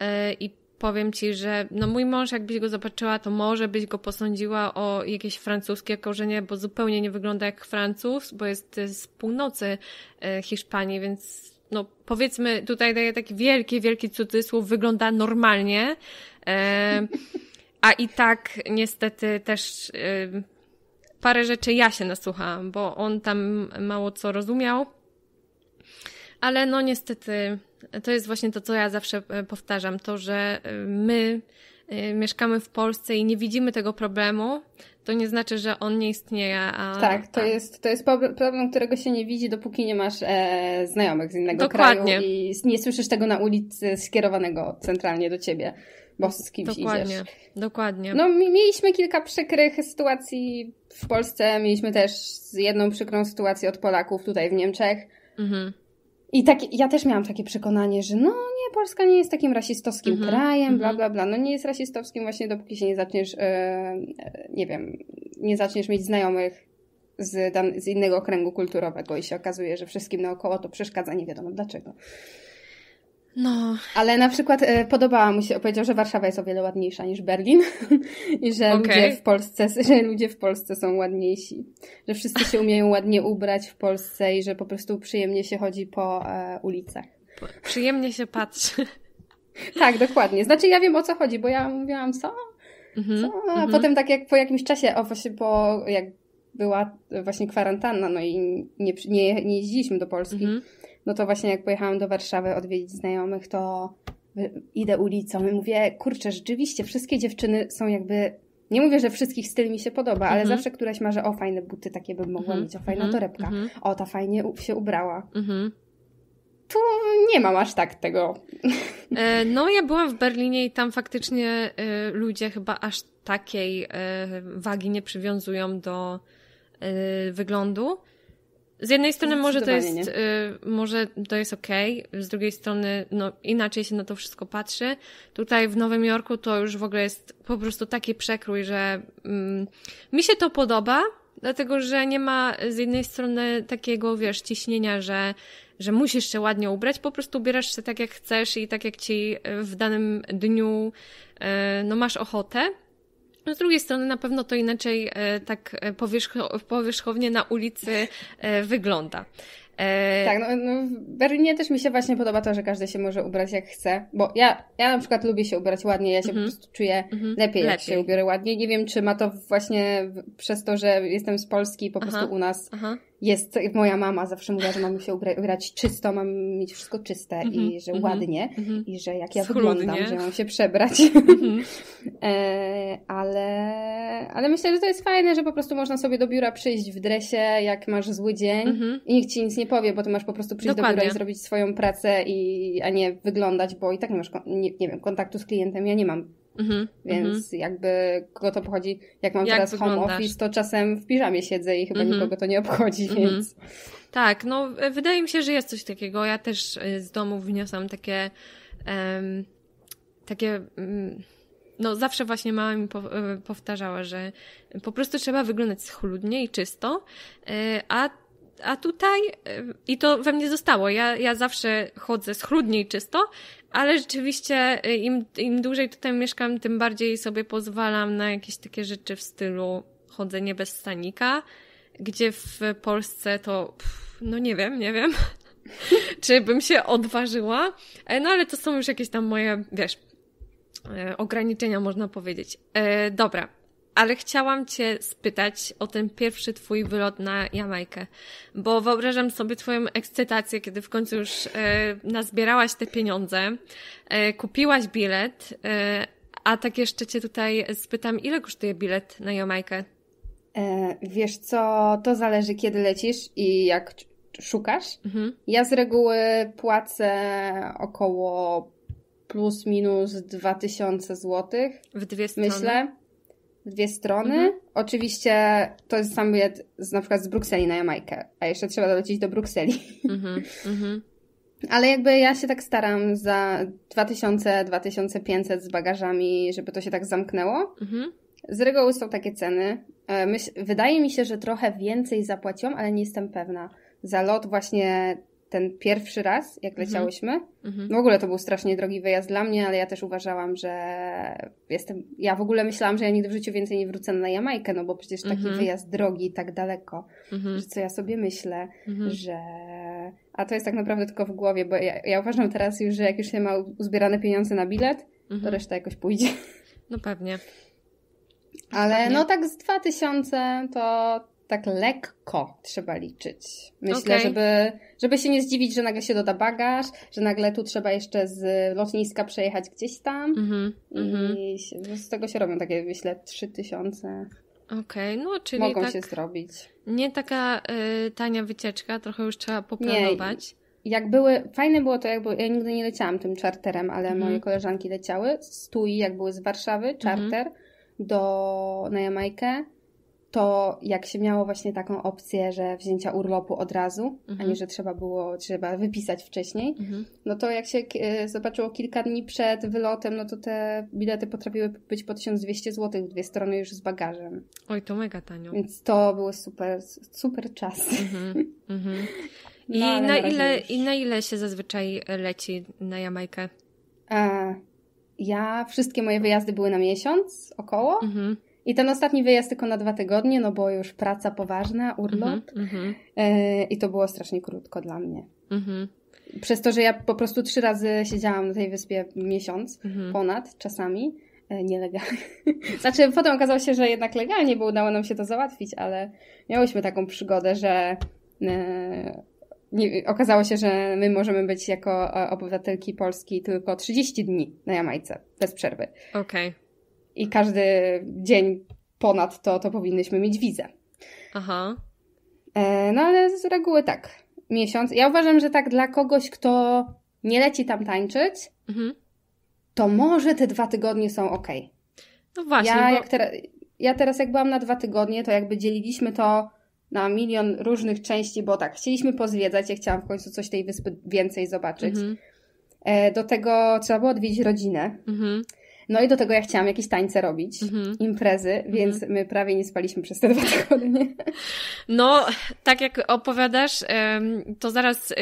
E, I powiem ci, że no mój mąż, jakbyś go zobaczyła, to może byś go posądziła o jakieś francuskie korzenie, bo zupełnie nie wygląda jak Francuz, bo jest z północy e, Hiszpanii, więc no powiedzmy, tutaj daję taki wielki, wielki cudzysłów, wygląda normalnie, e, a i tak niestety też e, parę rzeczy ja się nasłuchałam, bo on tam mało co rozumiał, ale no niestety to jest właśnie to, co ja zawsze e, powtarzam, to, że e, my e, mieszkamy w Polsce i nie widzimy tego problemu, to nie znaczy, że on nie istnieje. A... Tak, to tak. jest, to jest problem, którego się nie widzi, dopóki nie masz e, znajomych z innego Dokładnie. kraju i nie słyszysz tego na ulicy skierowanego centralnie do ciebie, bo z kimś Dokładnie. idziesz. Dokładnie. No, mieliśmy kilka przykrych sytuacji w Polsce, mieliśmy też jedną przykrą sytuację od Polaków tutaj w Niemczech. Mhm. I tak, ja też miałam takie przekonanie, że no nie, Polska nie jest takim rasistowskim mm -hmm, krajem, mm -hmm. bla, mhm. bla, bla. No nie jest rasistowskim właśnie dopóki się nie zaczniesz, yy, nie wiem, nie zaczniesz mieć znajomych z, z innego kręgu kulturowego i się okazuje, że wszystkim naokoło to przeszkadza, nie wiadomo dlaczego. No. Ale na przykład e, podobała mu się, powiedział, że Warszawa jest o wiele ładniejsza niż Berlin [LAUGHS] i że, okay. ludzie w Polsce, że ludzie w Polsce są ładniejsi. Że wszyscy się umieją ładnie ubrać w Polsce i że po prostu przyjemnie się chodzi po e, ulicach. przyjemnie się patrzy. [LAUGHS] tak, dokładnie. Znaczy ja wiem o co chodzi, bo ja mówiłam, co? Mhm, co? A mm -hmm. potem tak jak po jakimś czasie, o właśnie po, jak była właśnie kwarantanna, no i nie, nie, nie jeździliśmy do Polski, mhm. no to właśnie jak pojechałam do Warszawy odwiedzić znajomych, to idę ulicą i mówię, kurczę, rzeczywiście wszystkie dziewczyny są jakby nie mówię, że wszystkich styl mi się podoba, ale mhm. zawsze któraś że o fajne buty takie bym mogła mm mieć, o fajna mhm. torebka, mhm. o ta fajnie się ubrała. Tu nie mam aż tak tego. E, no, ja byłam w Berlinie i tam faktycznie e, ludzie chyba aż takiej e, wagi nie przywiązują do y, wyglądu. Z jednej strony może to jest, y, może to jest okej, okay, z drugiej strony no, inaczej się na to wszystko patrzy. Tutaj w Nowym Jorku to już w ogóle jest po prostu taki przekrój, że mm, mi się to podoba, dlatego że nie ma z jednej strony takiego, wiesz, ciśnienia, że, że musisz się ładnie ubrać, po prostu ubierasz się tak jak chcesz i tak jak ci y, w danym dniu y, no masz ochotę. No, z drugiej strony na pewno to inaczej e, tak e, powierzchownie na ulicy e, wygląda. Tak, no, no, w Berlinie też mi się właśnie podoba to, że każdy się może ubrać jak chce, bo ja, ja na przykład lubię się ubrać ładnie, ja się mm -hmm. po mhm. prostu czuję mm -hmm. lepiej, jak się ubiorę ładnie. Nie wiem, czy ma to właśnie przez to, że jestem z Polski po aha, prostu u nas aha jest, moja mama zawsze mówiła, że mam się ubrać czysto, mam mieć wszystko czyste mm -hmm, i mhm, że mm -hmm, ładnie mm -hmm. i że jak ja Schludnie. wyglądam, że mam się przebrać. Mhm. [LAUGHS] e, ale, ale myślę, że to jest fajne, że po prostu można sobie do biura przyjść w dresie, jak masz zły dzień mhm. i nikt ci nic nie powie, bo to masz po prostu przyjść Dokładnie. do biura i zrobić swoją pracę i, a nie wyglądać, bo i tak nie masz, nie, nie wiem, kontaktu z klientem. Ja nie mam Mhm, więc mhm. jakby kogo to obchodzi, jak mam jak teraz wyglądasz? home office, to czasem w piżamie siedzę i chyba mhm. nikogo to nie obchodzi, więc... Tak, no wydaje mi się, że jest coś takiego. Ja też y, z domu wniosłam takie... Um, takie... Um, no zawsze właśnie mama mi y, powtarzała, że po prostu trzeba wyglądać schludnie i czysto, y, a a tutaj, i to we mnie zostało, ja, ja zawsze chodzę schludnie i czysto ale rzeczywiście y, im, im dłużej tutaj mieszkam, tym bardziej sobie pozwalam na jakieś takie rzeczy w stylu chodzenie bez stanika, gdzie w Polsce to, pff, no nie wiem, nie wiem, [LAUGHS] czy bym się odważyła, e, no ale to są już jakieś tam moje, wiesz, e, ograniczenia, można powiedzieć. E, dobra, ale chciałam Cię spytać o ten pierwszy Twój wylot na Jamajkę, bo wyobrażam sobie Twoją ekscytację, kiedy w końcu już e, nazbierałaś te pieniądze, e, kupiłaś bilet, e, a tak jeszcze Cię tutaj spytam, ile kosztuje bilet na Jamajkę? E, wiesz co, to zależy kiedy lecisz i jak szukasz. Mhm. Ja z reguły płacę około plus minus 2000 zł. W dwie strony? Myślę w dwie strony. Mhm. Oczywiście to jest sam bilet z, na przykład z Brukseli na Jamajkę, a jeszcze trzeba dolecieć do Brukseli. Mhm. Mhm. [LAUGHS] Ale jakby ja się tak staram za 2000-2500 z bagażami, żeby to się tak zamknęło. Mhm. Z reguły są takie ceny. E, wydaje mi się, że trochę więcej zapłaciłam, ale nie jestem pewna. Za lot właśnie ten pierwszy raz, jak mhm. leciałyśmy. Mhm. W ogóle to był strasznie drogi wyjazd dla mnie, ale ja też uważałam, że jestem. Ja w ogóle myślałam, że ja nigdy w życiu więcej nie wrócę na Jamajkę, no bo przecież taki mhm. wyjazd drogi tak daleko, mhm. że co ja sobie myślę, mhm. że. A to jest tak naprawdę tylko w głowie, bo ja, ja uważam teraz już, że jak już się ma uzbierane pieniądze na bilet, to mhm. reszta jakoś pójdzie. No pewnie. Ale pewnie. no tak z 2000 to tak lekko trzeba liczyć. Myślę, okay. żeby, żeby się nie zdziwić, że nagle się doda bagaż, że nagle tu trzeba jeszcze z lotniska przejechać gdzieś tam. Mm -hmm. I mhm. się, no z tego się robią takie, myślę, 3000. Okej, okay, no czyli. Mogą tak się zrobić. Nie taka y, tania wycieczka, trochę już trzeba poplanować. Nie, jak były, fajne było to, jak ja nigdy nie leciałam tym czarterem, ale mm. moje koleżanki leciały z TUI, jak były z Warszawy, mhm. czarter mm. do, na Jamajkę to jak się miało właśnie taką opcję, że wzięcia urlopu od razu, mhm. a nie, mhm. że trzeba było, trzeba wypisać wcześniej, mhm. no to jak się e, zobaczyło kilka dni przed wylotem, no to te bilety potrafiły być po 1200 zł, dwie strony już z bagażem. Oj, to mega tanio. Więc to był super, super czas. Mhm. Mhm. [LAUGHS] No, I, no, na ile, już. I na ile się zazwyczaj leci na Jamajkę? E, ja, wszystkie moje wyjazdy były na miesiąc około. Mhm i ten ostatni wyjazd tylko na dwa tygodnie, no bo już praca poważna, urlop. Mm -hmm. I to było strasznie krótko dla mnie. Mm -hmm. Przez to, że ja po prostu trzy razy siedziałam na tej wyspie miesiąc mm -hmm. ponad czasami, e, nielegalnie. [LAUGHS] znaczy, potem okazało się, że jednak legalnie, bo udało nam się to załatwić, ale miałyśmy taką przygodę, że e, nie, okazało się, że my możemy być jako e, obywatelki Polski tylko 30 dni na Jamajce, bez przerwy. Okej. Okay i każdy dzień ponad to, to powinnyśmy mieć wizę. Aha. E, no ale z reguły tak. Miesiąc. Ja uważam, że tak dla kogoś, kto nie leci tam tańczyć, mhm. to może te dwa tygodnie są ok. No właśnie. Ja, bo... jak teraz, ja teraz, jak byłam na dwa tygodnie, to jakby dzieliliśmy to na milion różnych części, bo tak, chcieliśmy pozwiedzać, ja chciałam w końcu coś tej wyspy więcej zobaczyć. Mhm. E, do tego trzeba było odwiedzić rodzinę. Mhm. No i do tego ja chciałam jakieś tańce robić, mhm. imprezy, mhm. więc my prawie nie spaliśmy przez te dwa tygodnie. No, tak jak opowiadasz, to zaraz y,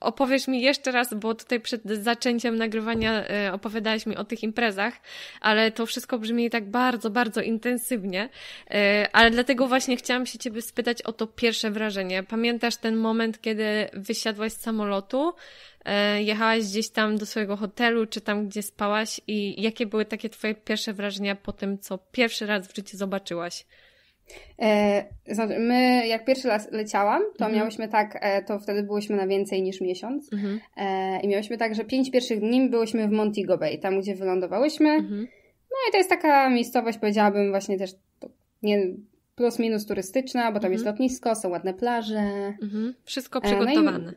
opowiesz mi jeszcze raz, bo tutaj przed zaczęciem nagrywania e, opowiadałeś mi o tych imprezach, ale to wszystko brzmi tak bardzo, bardzo intensywnie. E, ale dlatego właśnie chciałam się Ciebie spytać o to pierwsze wrażenie. Pamiętasz ten moment, kiedy wysiadłaś z samolotu, e, jechałaś gdzieś tam do swojego hotelu, czy tam, gdzie spałaś i jakie były takie Twoje pierwsze wrażenia po tym, co pierwszy raz w życiu zobaczyłaś? E, znaczy, my jak pierwszy raz leciałam, to mhm. miałyśmy tak, e, to wtedy byłyśmy na więcej niż miesiąc mhm. E, i miałyśmy tak, że pięć pierwszych dni byłyśmy w Montego Bay, tam gdzie wylądowałyśmy. Mhm. No i to jest taka miejscowość, powiedziałabym właśnie też nie, plus minus turystyczna, bo tam jest mhm. lotnisko, są ładne plaże. Mhm. Wszystko przygotowane. No i,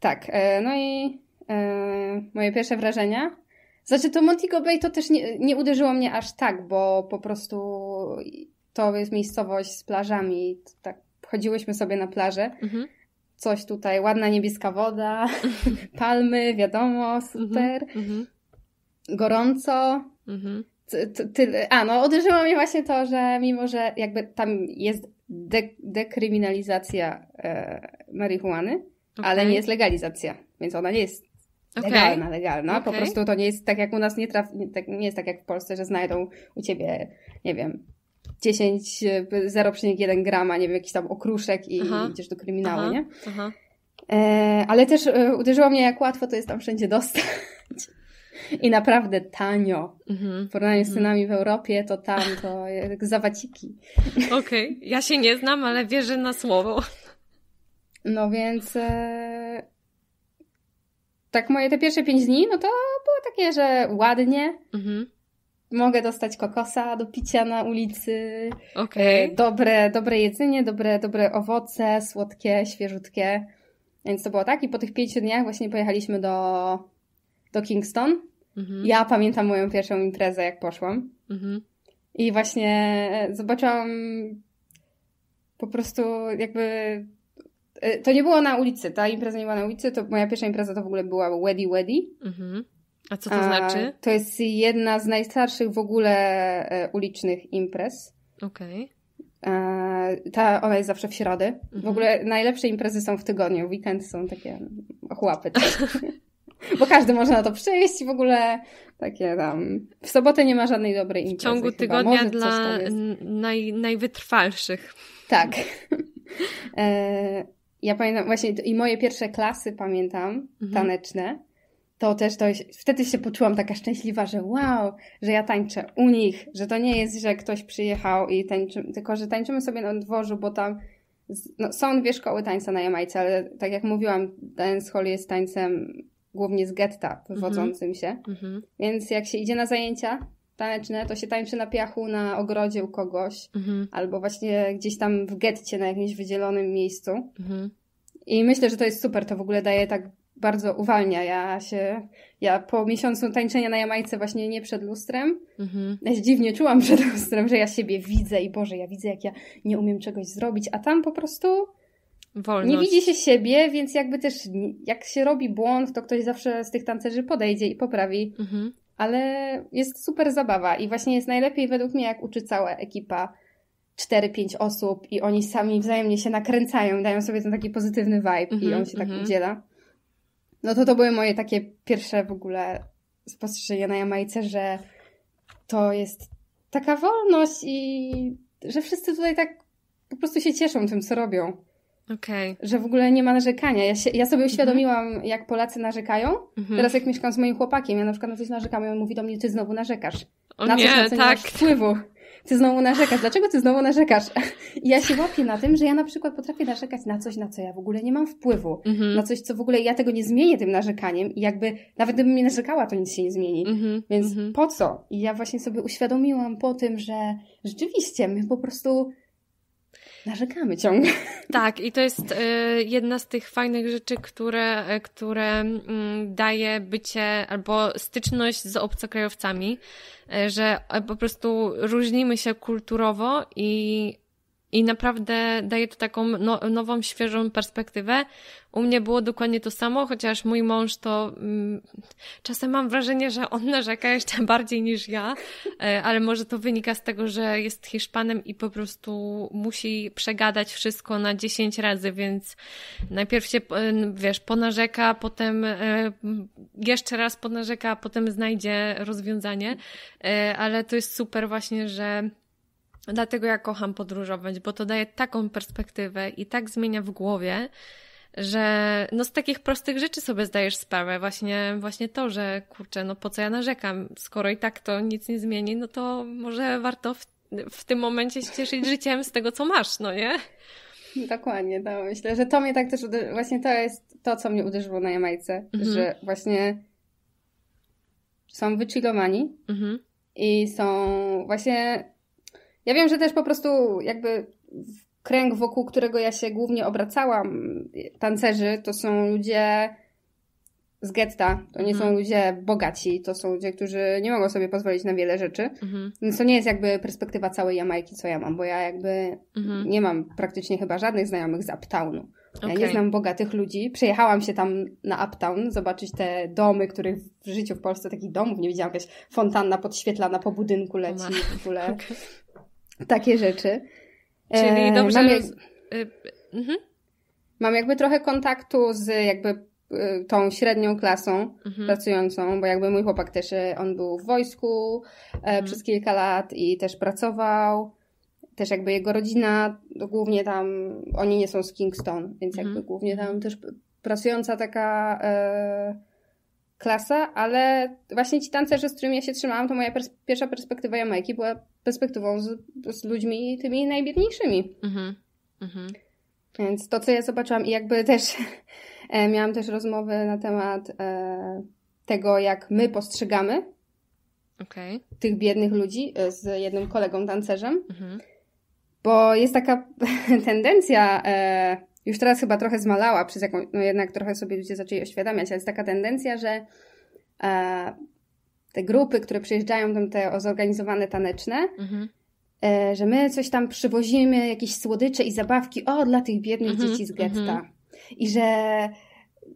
tak, no i e, moje pierwsze wrażenia znaczy to Montego Bay to też nie, nie uderzyło mnie aż tak, bo po prostu to jest miejscowość z plażami. Tak chodziłyśmy sobie na plażę. Mhm. Coś tutaj, ładna niebieska woda, [LAUGHS] palmy, wiadomo, mhm, super. Mhm. Gorąco. Mhm. Tyle. A, no uderzyło mnie właśnie to, że mimo, że jakby tam jest de dekryminalizacja e, marihuany, okay. ale nie jest legalizacja, więc ona nie jest legalna, okay. legalna. Okay. Po prostu to nie jest tak jak u nas, nie, trafi, nie, tak, nie jest tak jak w Polsce, że znajdą u ciebie, nie wiem, 10, 0,1 grama, nie wiem, jakiś tam okruszek i, aha, idziesz do kryminału, aha, nie? Aha. E, ale też e, uderzyło mnie, jak łatwo to jest tam wszędzie dostać. I naprawdę tanio. Mhm. W porównaniu z cenami mhm. w Europie, to tam to jak zawaciki. Okej, okay. ja się nie znam, ale wierzę na słowo. No więc e, tak moje te pierwsze pięć dni, no to było takie, że ładnie. Mhm mogę dostać kokosa do picia na ulicy, okay. E, dobre, dobre jedzenie, dobre, dobre owoce, słodkie, świeżutkie. Więc to było tak. I po tych pięciu dniach właśnie pojechaliśmy do, do Kingston. Mhm. Ja pamiętam moją pierwszą imprezę, jak poszłam. Mhm. I właśnie zobaczyłam po prostu jakby e, to nie było na ulicy, ta impreza nie była na ulicy, to moja pierwsza impreza to w ogóle była Weddy Weddy. Mhm. A co to znaczy? To jest jedna z najstarszych w ogóle e, ulicznych imprez. Okej. Okay. E, ta, ona jest zawsze w środę. Mhm. W ogóle najlepsze imprezy są w tygodniu, weekendy są takie ochłapy. [LAUGHS] Bo każdy może na to przyjść i w ogóle takie tam. W sobotę nie ma żadnej dobrej imprezy. W ciągu chyba. tygodnia może dla naj, najwytrwalszych. Tak. [LAUGHS] E, ja pamiętam właśnie i moje pierwsze klasy pamiętam, mhm. taneczne to też to, wtedy się poczułam taka szczęśliwa, że wow, że ja tańczę u nich, że to nie jest, że ktoś przyjechał i tańczymy, tylko że tańczymy sobie na dworzu, bo tam no, są dwie szkoły tańca na Jamajce, ale tak jak mówiłam, dancehall jest tańcem głównie z getta wywodzącym mm -hmm. się, mm -hmm. więc jak się idzie na zajęcia taneczne, to się tańczy na piachu, na ogrodzie u kogoś, mm -hmm. albo właśnie gdzieś tam w getcie na jakimś wydzielonym miejscu. Mhm. I myślę, że to jest super, to w ogóle daje tak bardzo uwalnia. Ja się, ja po miesiącu tańczenia na Jamajce właśnie nie przed lustrem, mhm. ja się dziwnie czułam przed lustrem, że ja siebie widzę i Boże, ja widzę jak ja nie umiem czegoś zrobić, a tam po prostu Wolność. nie widzi się siebie, więc jakby też jak się robi błąd, to ktoś zawsze z tych tancerzy podejdzie i poprawi. Mhm. Ale jest super zabawa i właśnie jest najlepiej według mnie, jak uczy cała ekipa 4-5 osób i oni sami wzajemnie się nakręcają, dają sobie ten taki pozytywny vibe mm -hmm, i mhm, on się tak mm -hmm. udziela. No to to były moje takie pierwsze w ogóle spostrzeżenia na Jamajce, że to jest taka wolność i że wszyscy tutaj tak po prostu się cieszą tym, co robią. Okay. Że w ogóle nie ma narzekania. Ja, się, ja sobie uświadomiłam, mhm. jak Polacy narzekają. Mhm. Teraz jak mieszkam z moim chłopakiem, ja na przykład na coś narzekam i on mówi do mnie, ty znowu narzekasz. O na nie, coś, na co tak. nie masz tak. wpływu ty znowu narzekasz, dlaczego ty znowu narzekasz? [LAUGHS] I ja się łapię na tym, że ja na przykład potrafię narzekać na coś, na co ja w ogóle nie mam wpływu, mhm. na coś, co w ogóle ja tego nie zmienię tym narzekaniem i jakby nawet gdybym nie narzekała, to nic się nie zmieni. Mhm, Więc mhm. po co? I ja właśnie sobie uświadomiłam po tym, że rzeczywiście my po prostu narzekamy ciągle. Tak, i to jest y, jedna z tych fajnych rzeczy, które, y, które mm, daje bycie albo styczność z obcokrajowcami, y, że e, po prostu różnimy się kulturowo i i naprawdę daje to taką no, nową, świeżą perspektywę. U mnie było dokładnie to samo, chociaż mój mąż to mm, czasem mam wrażenie, że on narzeka jeszcze [LAUGHS] bardziej niż ja, e, ale może to wynika z tego, że jest Hiszpanem i po prostu musi przegadać wszystko na dziesięć razy, więc najpierw się, e, wiesz, ponarzeka, potem e, jeszcze raz ponarzeka, a potem znajdzie rozwiązanie, ale to jest super właśnie, że Dlatego ja kocham podróżować, bo to daje taką perspektywę i tak zmienia w głowie, że no z takich prostych rzeczy sobie zdajesz sprawę. Właśnie, właśnie to, że kurczę, no po co ja narzekam, skoro i tak to nic nie zmieni, no to może warto w, w tym momencie się cieszyć życiem z tego, co masz, no nie? Dokładnie, no myślę, że to mnie tak też, właśnie to jest to, co mnie uderzyło na Jamajce, mhm. że właśnie są wychillowani mhm. i są właśnie ja wiem, że też po prostu jakby kręg, wokół którego ja się głównie obracałam, tancerzy, to są ludzie z getta. To nie są mhm. ludzie bogaci, to są ludzie, którzy nie mogą sobie pozwolić na wiele rzeczy. Mhm. Więc to nie jest jakby perspektywa całej Jamajki, co ja mam, bo ja jakby mhm. nie mam praktycznie chyba żadnych znajomych z uptownu. Ja okay. nie znam bogatych ludzi. Przejechałam się tam na uptown, zobaczyć te domy, których w życiu w Polsce takich domów nie widziałam. Jakaś fontanna podświetlana po budynku leci w ogóle. [LAUGHS] Okay takie rzeczy. Czyli e, dobrze. Mam, jak... Y, mhm. mam jakby trochę kontaktu z jakby y, tą średnią klasą mhm. pracującą, bo jakby mój chłopak też, y, on był w wojsku e, mhm. przez kilka lat i też pracował. Też jakby jego rodzina, głównie tam, oni nie są z Kingston, więc jakby mhm. głównie tam też pracująca taka e, klasa, ale właśnie ci tancerze, z którymi ja się trzymałam, to moja pers- pierwsza perspektywa Jamajki była perspektywą z, z ludźmi tymi najbiedniejszymi. Mhm. Mhm. Więc to, co ja zobaczyłam i jakby też [LAUGHS] e, miałam też rozmowy na temat e, tego, jak my postrzegamy okay. tych biednych ludzi e, z jednym kolegą tancerzem, mhm. bo jest taka [LAUGHS] tendencja, e, już teraz chyba trochę zmalała przez jakąś, no jednak trochę sobie ludzie zaczęli oświadamiać, ale jest taka tendencja, że e, te grupy, które przyjeżdżają, tam te zorganizowane taneczne, mhm. E, że my coś tam przywozimy, jakieś słodycze i zabawki, o, dla tych biednych mhm. dzieci z getta. Mhm. I że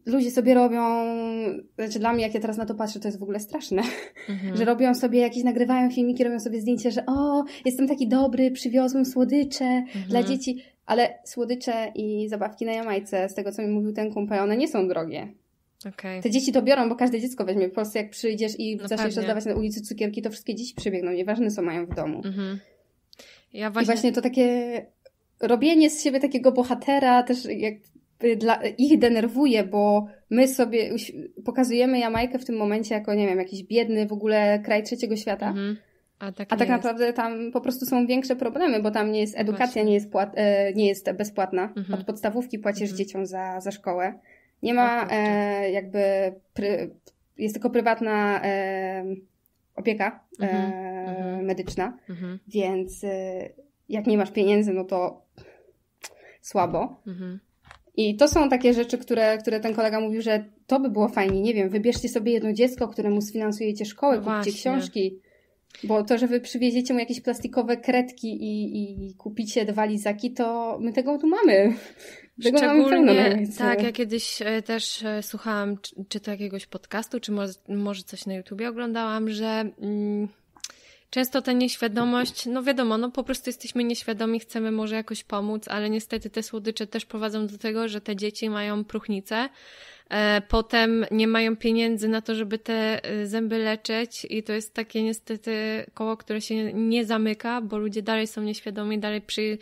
ludzie sobie robią, znaczy dla mnie, jak ja teraz na to patrzę, to jest w ogóle straszne, mhm. że robią sobie jakieś, nagrywają filmiki, robią sobie zdjęcia, że o, jestem taki dobry, przywiozłem słodycze mhm. dla dzieci, ale słodycze i zabawki na Jamajce, z tego co mi mówił ten kumpel, one nie są drogie. Okay. Te dzieci to biorą, bo każde dziecko weźmie. W Polsce jak przyjdziesz i no zaczniesz rozdawać na ulicy cukierki, to wszystkie dzieci przebiegną, nieważne co mają w domu. Mhm. Ja właśnie... I właśnie to takie robienie z siebie takiego bohatera też jak y, dla, ich denerwuje, bo my sobie pokazujemy Jamajkę w tym momencie jako, nie wiem, jakiś biedny w ogóle kraj trzeciego świata. Mhm. A tak, A tak naprawdę tam po prostu są większe problemy, bo tam nie jest edukacja, nie jest, płat, e, nie jest bezpłatna. Mhm. Od podstawówki płacisz dzieciom za, za szkołę. Nie ma e, jakby, pry, jest tylko prywatna e, opieka e, mhm, mhm. medyczna, mhm. więc e, jak nie masz pieniędzy, no to słabo. Mhm. I to są takie rzeczy, które, które ten kolega mówił, że to by było fajnie. Nie wiem, wybierzcie sobie jedno dziecko, któremu sfinansujecie szkołę, no książki. Bo to, że wy przywieziecie mu jakieś plastikowe kredki i, i kupicie dwa lizaki, to my tego tu mamy. Tego Szczególnie, tak, no. ja kiedyś e, też e, słuchałam, czy, czy to jakiegoś podcastu, czy może, może coś na YouTubie oglądałam, że mm, często ta nieświadomość, no wiadomo, no po prostu jesteśmy nieświadomi, chcemy może jakoś pomóc, ale niestety te słodycze też prowadzą do tego, że te dzieci mają próchnicę, E, potem nie mają pieniędzy na to, żeby te e, zęby leczyć i to jest takie niestety koło, które się nie zamyka, bo ludzie dalej są nieświadomi, dalej przy,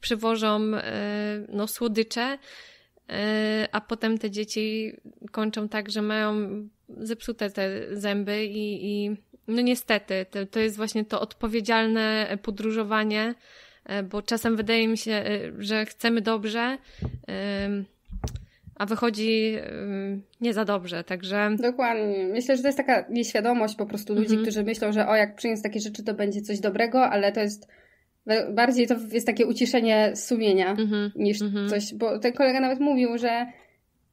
przywożą e, no, słodycze, a potem te dzieci kończą tak, że mają zepsute te zęby i, i no niestety, to, to jest właśnie to odpowiedzialne podróżowanie, bo czasem wydaje mi się, że chcemy dobrze, a wychodzi nie za dobrze, także... Dokładnie. Myślę, że to jest taka nieświadomość po prostu ludzi, mhm. którzy myślą, że o, jak przyniosę takie rzeczy, to będzie coś dobrego, ale to jest bardziej to jest takie uciszenie sumienia mhm. niż mhm. coś, bo ten kolega nawet mówił, że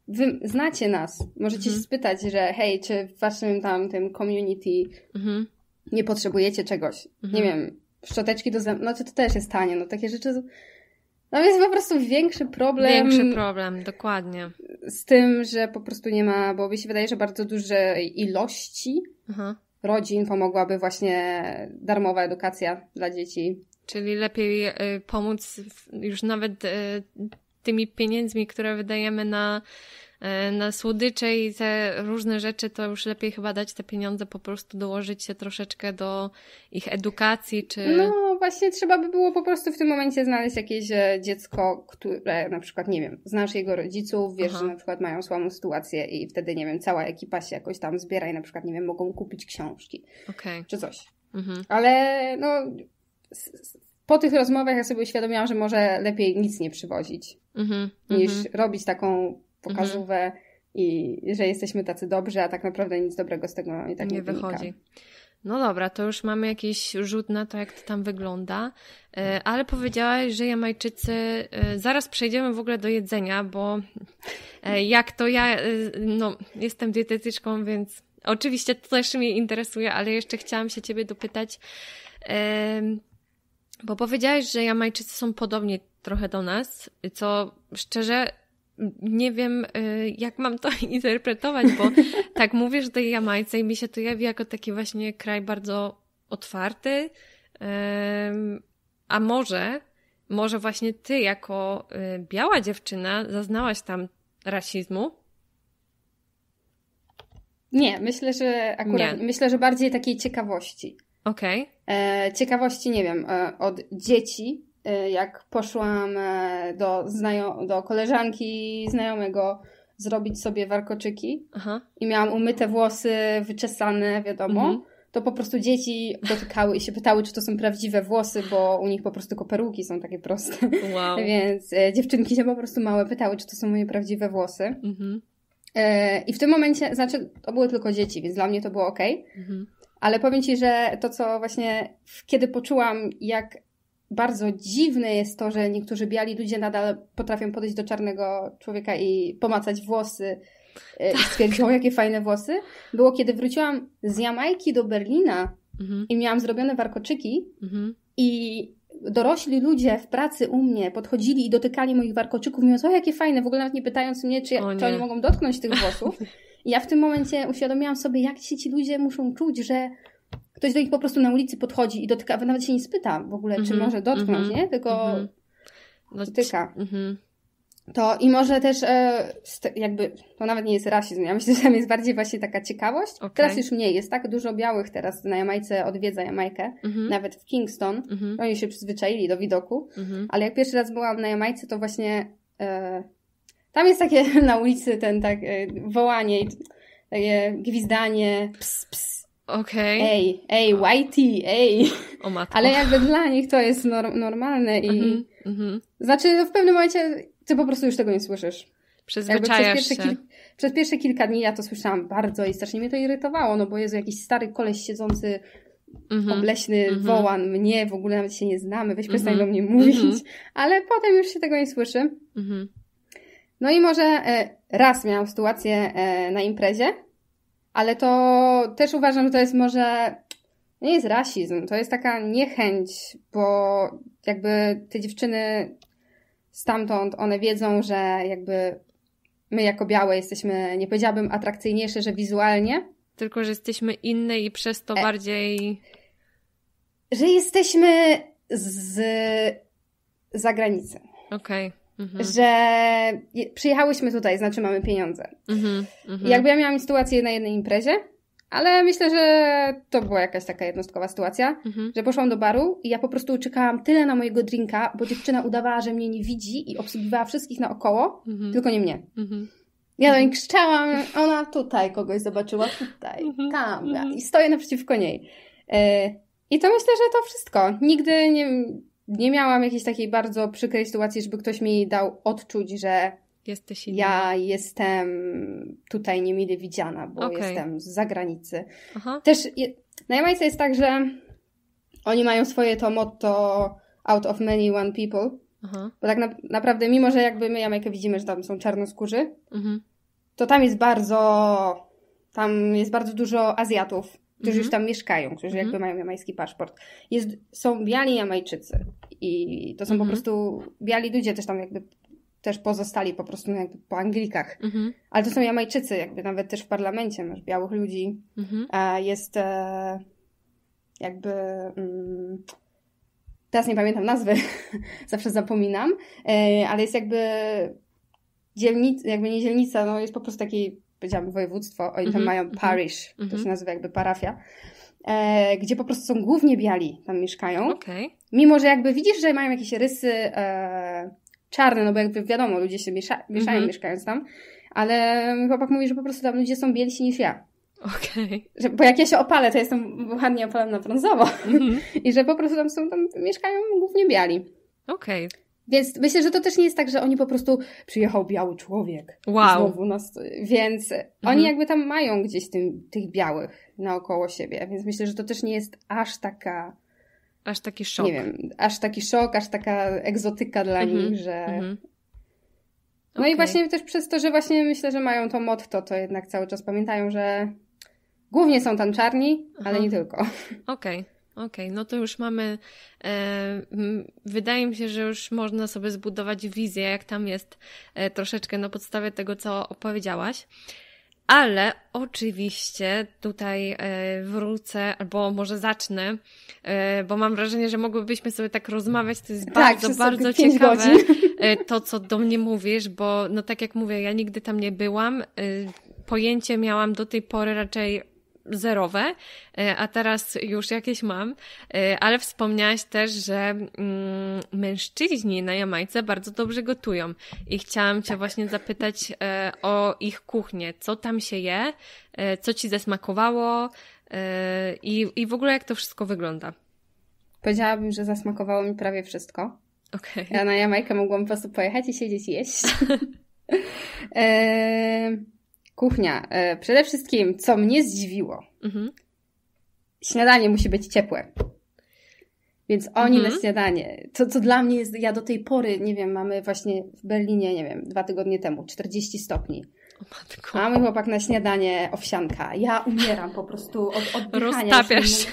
wy znacie nas, możecie mhm. się spytać, że hej, czy w waszym tam tym community mhm. nie potrzebujecie czegoś, nie mhm. wiem, szczoteczki do zębów, no to, to też jest tanie, no takie rzeczy no jest po prostu większy problem. Większy problem, dokładnie. Z tym, że po prostu nie ma, bo mi się wydaje, że bardzo duże ilości Aha. rodzin pomogłaby właśnie darmowa edukacja dla dzieci. Czyli lepiej y, pomóc już nawet y, tymi pieniędzmi, które wydajemy na y, na słodycze i te różne rzeczy, to już lepiej chyba dać te pieniądze, po prostu dołożyć się troszeczkę do ich edukacji, czy... No, właśnie trzeba by było po prostu w tym momencie znaleźć jakieś e, dziecko, które na przykład, nie wiem, znasz jego rodziców, wiesz, Aha. że na przykład mają słabą sytuację i wtedy, nie wiem, cała ekipa się jakoś tam zbiera i na przykład, nie wiem, mogą kupić książki okay. czy coś. Mhm. Ale no, po tych rozmowach ja sobie uświadomiłam, że może lepiej nic nie przywozić, mhm. niż mhm. robić taką pokazówę mhm. i że jesteśmy tacy dobrzy, a tak naprawdę nic dobrego z tego i tak nie, nie wychodzi. Wynika. No dobra, to już mamy jakiś rzut na to, jak to tam wygląda, e, ale powiedziałaś, że Jamajczycy, e, zaraz przejdziemy w ogóle do jedzenia, bo e, jak to ja, no jestem dietetyczką, więc oczywiście to też mnie interesuje, ale jeszcze chciałam się ciebie dopytać, bo powiedziałaś, że Jamajczycy są podobnie trochę do nas, co szczerze nie wiem, y, jak mam to [LAUGHS] interpretować, bo tak mówisz o tej Jamajce i mi się to jawi jako taki właśnie kraj bardzo otwarty. A może, może właśnie ty jako y, biała dziewczyna zaznałaś tam rasizmu? Nie, myślę, że akurat, nie. myślę, że bardziej takiej ciekawości. Okej. Okay. E, ciekawości, nie wiem, e, od dzieci, E, jak poszłam e, do, znajo- do koleżanki znajomego zrobić sobie warkoczyki Aha. i miałam umyte włosy, wyczesane, wiadomo, mhm. to po prostu dzieci dotykały i się pytały, czy to są prawdziwe włosy, bo u nich po prostu koperuki są takie proste. Wow. [LAUGHS] Więc e, dziewczynki się po prostu małe pytały, czy to są moje prawdziwe włosy. Mhm. I w tym momencie, znaczy, to były tylko dzieci, więc dla mnie to było ok. Mhm. Ale powiem Ci, że to, co właśnie, kiedy poczułam, jak bardzo dziwne jest to, że niektórzy biali ludzie nadal potrafią podejść do czarnego człowieka i pomacać włosy. E, tak. Stwierdziłam, jakie fajne włosy. Było, kiedy wróciłam z Jamajki do Berlina mhm. i miałam zrobione warkoczyki mhm. i dorośli ludzie w pracy u mnie podchodzili i dotykali moich warkoczyków, mówiąc, o jakie fajne, w ogóle nawet nie pytając mnie, czy, ja, czy oni mogą dotknąć tych włosów. [LAUGHS] I ja w tym momencie uświadomiłam sobie, jak się ci ludzie muszą czuć, że ktoś do nich po prostu na ulicy podchodzi i dotyka, nawet się nie spyta w ogóle, mm -hmm, czy mhm, może dotknąć, mm -hmm, nie? Tylko mm -hmm. dotyka. Mhm. To i może też e, jakby, to nawet nie jest rasizm, ja myślę, że tam jest bardziej właśnie taka ciekawość. Okay. Teraz już mniej, jest tak dużo białych teraz na Jamajce odwiedza Jamajkę, mhm. nawet w Kingston, oni się przyzwyczaili do widoku, ale jak pierwszy raz byłam na Jamajce, to właśnie e, tam jest takie [LAUGHS] na ulicy ten tak e, wołanie, takie gwizdanie, ps, ps, Okej. Okay. Ej, ej, whitey, ej. O matko. Ale jakby dla nich to jest normalne i... Mhm, mhm. Znaczy w pewnym momencie ty po prostu już tego nie słyszysz. Przyzwyczajasz przez się. Przez pierwsze kilka dni ja to słyszałam bardzo i strasznie mnie to irytowało, no bo jest jakiś stary koleś siedzący mm -hmm. obleśny mm -hmm. wołan, mnie w ogóle nawet się nie znamy, weź przestań mm -hmm. do mnie mówić, mm ale potem już się tego nie słyszy. Mhm. No i może e, raz miałam sytuację e, na imprezie, ale to też uważam, że to jest może nie jest rasizm, to jest taka niechęć, bo jakby te dziewczyny stamtąd, one wiedzą, że jakby my jako białe jesteśmy, nie powiedziałabym atrakcyjniejsze, że wizualnie. Tylko, że jesteśmy inne i przez to e, bardziej... Że jesteśmy z zagranicy. Okej. Okay. Mhm. że przyjechałyśmy tutaj, znaczy mamy pieniądze. Mhm, mhm, Jakby ja miałam sytuację na jednej imprezie, ale myślę, że to była jakaś taka jednostkowa sytuacja, mhm. że poszłam do baru i ja po prostu czekałam tyle na mojego drinka, bo dziewczyna udawała, że mnie nie widzi i obsługiwała wszystkich naokoło, mhm. tylko nie mnie. Mhm. Ja do mhm. niej krzyczałam, ona tutaj kogoś zobaczyła, tutaj, mhm. tam, i stoję naprzeciwko niej. E, I to myślę, że to wszystko. Nigdy nie, nie miałam jakiejś takiej bardzo przykrej sytuacji, żeby ktoś mi dał odczuć, że Jesteś inny. ja jestem tutaj niemile widziana, bo okay. jestem z zagranicy. Aha. Też je, na Jamajce jest tak, że oni mają swoje to motto out of many one people, Aha. bo tak na, naprawdę mimo, że jakby my Jamajkę widzimy, że tam są czarnoskórzy, mhm. to tam jest bardzo tam jest bardzo dużo Azjatów którzy już mhm. tam mieszkają, którzy mm jakby mhm. mają jamański paszport. Jest, są biali Jamajczycy i to są po mhm. prostu biali ludzie też tam jakby też pozostali po prostu no, jakby po Anglikach. Ale to są Jamajczycy, jakby nawet też w parlamencie masz białych ludzi. E, jest e, jakby... Mm, teraz nie pamiętam nazwy, [LAUGHS] zawsze zapominam, e, ale jest jakby dzielnica, jakby nie dzielnica, no jest po prostu taki powiedziałam województwo, oni tam mhm, mają mhm, parish, to mhm. się nazywa jakby parafia, e, gdzie po prostu są głównie biali, tam mieszkają. Okay. Mimo, że jakby widzisz, że mają jakieś rysy e, czarne, no bo jakby wiadomo, ludzie się miesza, mieszają mieszkając tam, ale mój chłopak mówi, że po prostu tam ludzie są bielsi niż ja. Okay. Że, bo jak ja się opalę, to jestem ładnie opalem na brązowo. Mm -hmm. [LAUGHS] I że po prostu tam są, tam mieszkają głównie biali. Okej. Okay. Więc myślę, że to też nie jest tak, że oni po prostu przyjechał biały człowiek. Wow. Znowu nas, więc mhm. oni jakby tam mają gdzieś tym, tych białych naokoło siebie, więc myślę, że to też nie jest aż taka. Aż taki szok. Nie wiem, aż taki szok, aż taka egzotyka dla mhm. nich, że. Mhm. No okay. i właśnie też przez to, że właśnie myślę, że mają to motto, to jednak cały czas pamiętają, że głównie są tam czarni, ale nie tylko. [LAUGHS] Okej. Okay. Okej, okay, no to już mamy. E, wydaje mi się, że już można sobie zbudować wizję, jak tam jest e, troszeczkę na podstawie tego, co opowiedziałaś. Ale oczywiście tutaj e, wrócę, albo może zacznę, e, bo mam wrażenie, że mogłybyśmy sobie tak rozmawiać. To jest tak, bardzo, bardzo ciekawe godzin. E, to, co do mnie mówisz, bo no tak jak mówię, ja nigdy tam nie byłam. Pojęcie miałam do tej pory raczej zerowe, e, a teraz już jakieś mam, e, ale wspomniałaś też, że mm, mężczyźni na Jamajce bardzo dobrze gotują i chciałam Cię tak. właśnie zapytać e, o ich kuchnię. Co tam się je, co Ci zasmakowało i, i w ogóle jak to wszystko wygląda? Powiedziałabym, że zasmakowało mi prawie wszystko. Okay. Ja na Jamajkę mogłam po prostu pojechać i siedzieć i jeść. [LAUGHS] Kuchnia. E, przede wszystkim, co mnie zdziwiło, mhm. śniadanie musi być ciepłe. Więc oni mhm. na śniadanie, to co dla mnie jest, ja do tej pory, nie wiem, mamy właśnie w Berlinie, nie wiem, dwa tygodnie temu, 40 stopni. O Mamy chłopak na śniadanie owsianka. Ja umieram po prostu od oddychania. Roztapiasz.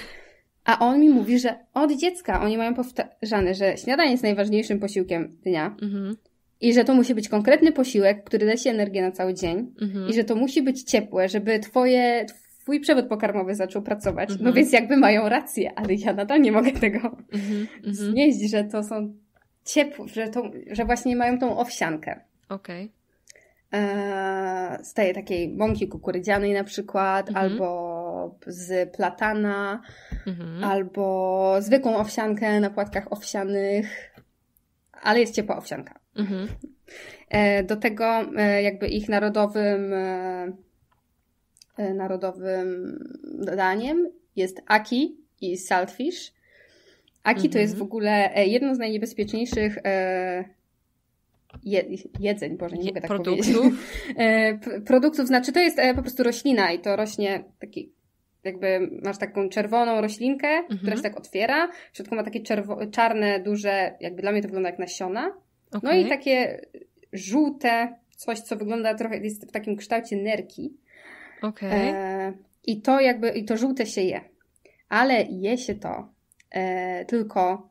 A on mi mówi, że od dziecka oni mają powtarzane, że śniadanie jest najważniejszym posiłkiem dnia. Mhm. I że to musi być konkretny posiłek, który da ci energię na cały dzień. Mhm. I że to musi być ciepłe, żeby twoje, twój przewód pokarmowy zaczął pracować. No mhm. No więc jakby mają rację, ale ja nadal nie mogę tego mhm, mhm. znieść, że to są ciepłe, że, to, że właśnie mają tą owsiankę. Okej. Okay. E, z tej takiej mąki kukurydzianej na przykład, mhm. albo z platana, mhm. albo zwykłą owsiankę na płatkach owsianych, ale jest ciepła owsianka. Mhm. E, do tego e, jakby ich narodowym e, narodowym daniem jest aki i saltfish. Aki mhm. to jest w mhm. ogóle jedno z najniebezpieczniejszych je, jedzeń, Boże, nie mogę tak produktów. powiedzieć. produktów, znaczy to jest po prostu roślina i to rośnie taki jakby masz taką czerwoną roślinkę, mhm. która się tak otwiera, w środku ma takie czarne, duże, jakby dla mnie to wygląda jak nasiona, Okay. No i takie żółte, coś co wygląda trochę, jest w takim kształcie nerki. Okay. E, I to jakby, i to żółte się je. Ale je się to e, tylko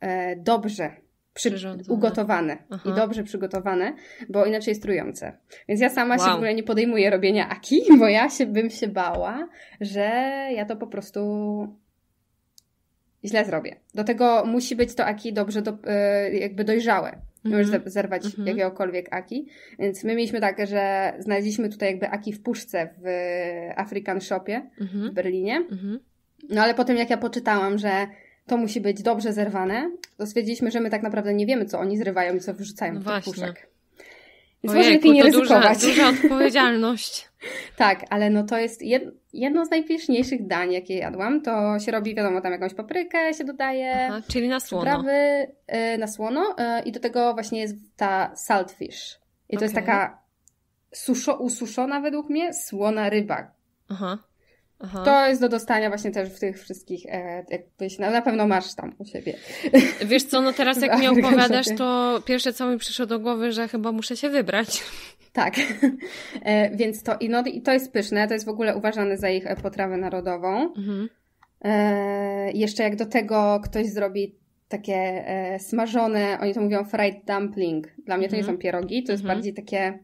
e, dobrze przy, ugotowane Aha. i dobrze przygotowane, bo inaczej jest trujące. Więc ja sama wow. się w ogóle nie podejmuję robienia aki, [LAUGHS] bo ja się bym się bała, że ja to po prostu źle zrobię. Do tego musi być to aki dobrze do, e, jakby dojrzałe mm -hmm. już zerwać mm -hmm. jakiegokolwiek aki. Więc my mieliśmy tak, że znaleźliśmy tutaj jakby aki w puszce w African Shopie mm -hmm. w Berlinie. Mhm. No ale potem jak ja poczytałam, że to musi być dobrze zerwane, to stwierdziliśmy, że my tak naprawdę nie wiemy, co oni zrywają i co wyrzucają no w tych puszek. Więc Ojejku, może lepiej nie to ryzykować. Duża, duża [LAUGHS] odpowiedzialność. tak, ale no to jest jedno z najpyszniejszych dań, jakie jadłam. To się robi, wiadomo, tam jakąś paprykę się dodaje. Aha, czyli na słono. Przyprawy, y, na słono y, i do tego właśnie jest ta saltfish. I to okay. jest taka suszo, ususzona według mnie słona ryba. Aha. Aha. To jest do dostania właśnie też w tych wszystkich, e, jakbyś, no, na pewno masz tam u siebie. Wiesz co, no teraz [LAUGHS] jak mi opowiadasz, to pierwsze co mi przyszło do głowy, że chyba muszę się wybrać. [LAUGHS] Tak, e, więc to i, no, i to jest pyszne, to jest w ogóle uważane za ich e, potrawę narodową. Mhm. E, jeszcze jak do tego ktoś zrobi takie e, smażone, oni to mówią fried dumpling. Dla mnie to mhm. nie są pierogi, to jest mhm. bardziej takie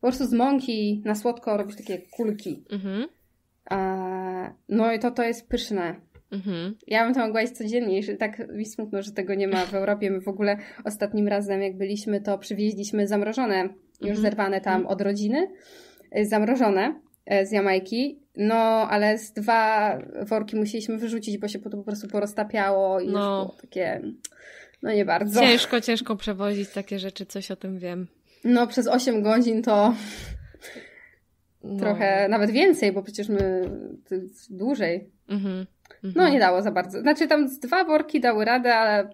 po prostu z mąki na słodko robić takie kulki. Mhm no i to to jest pyszne. Mhm. Ja bym to mogła jeść codziennie, i tak mi smutno, że tego nie ma w Europie. My w ogóle ostatnim razem, jak byliśmy, to przywieźliśmy zamrożone, już mhm. zerwane tam mhm. od rodziny, e, zamrożone e, z Jamajki. No, ale z dwa worki musieliśmy wyrzucić, bo się to po prostu poroztapiało i no. już było takie, no nie bardzo. Ciężko, ciężko przewozić takie rzeczy, coś o tym wiem. No, przez 8 godzin to no. trochę, nawet więcej, bo przecież my dłużej. Mhm, no mhm. nie dało za bardzo. Znaczy tam z dwa worki dały radę, ale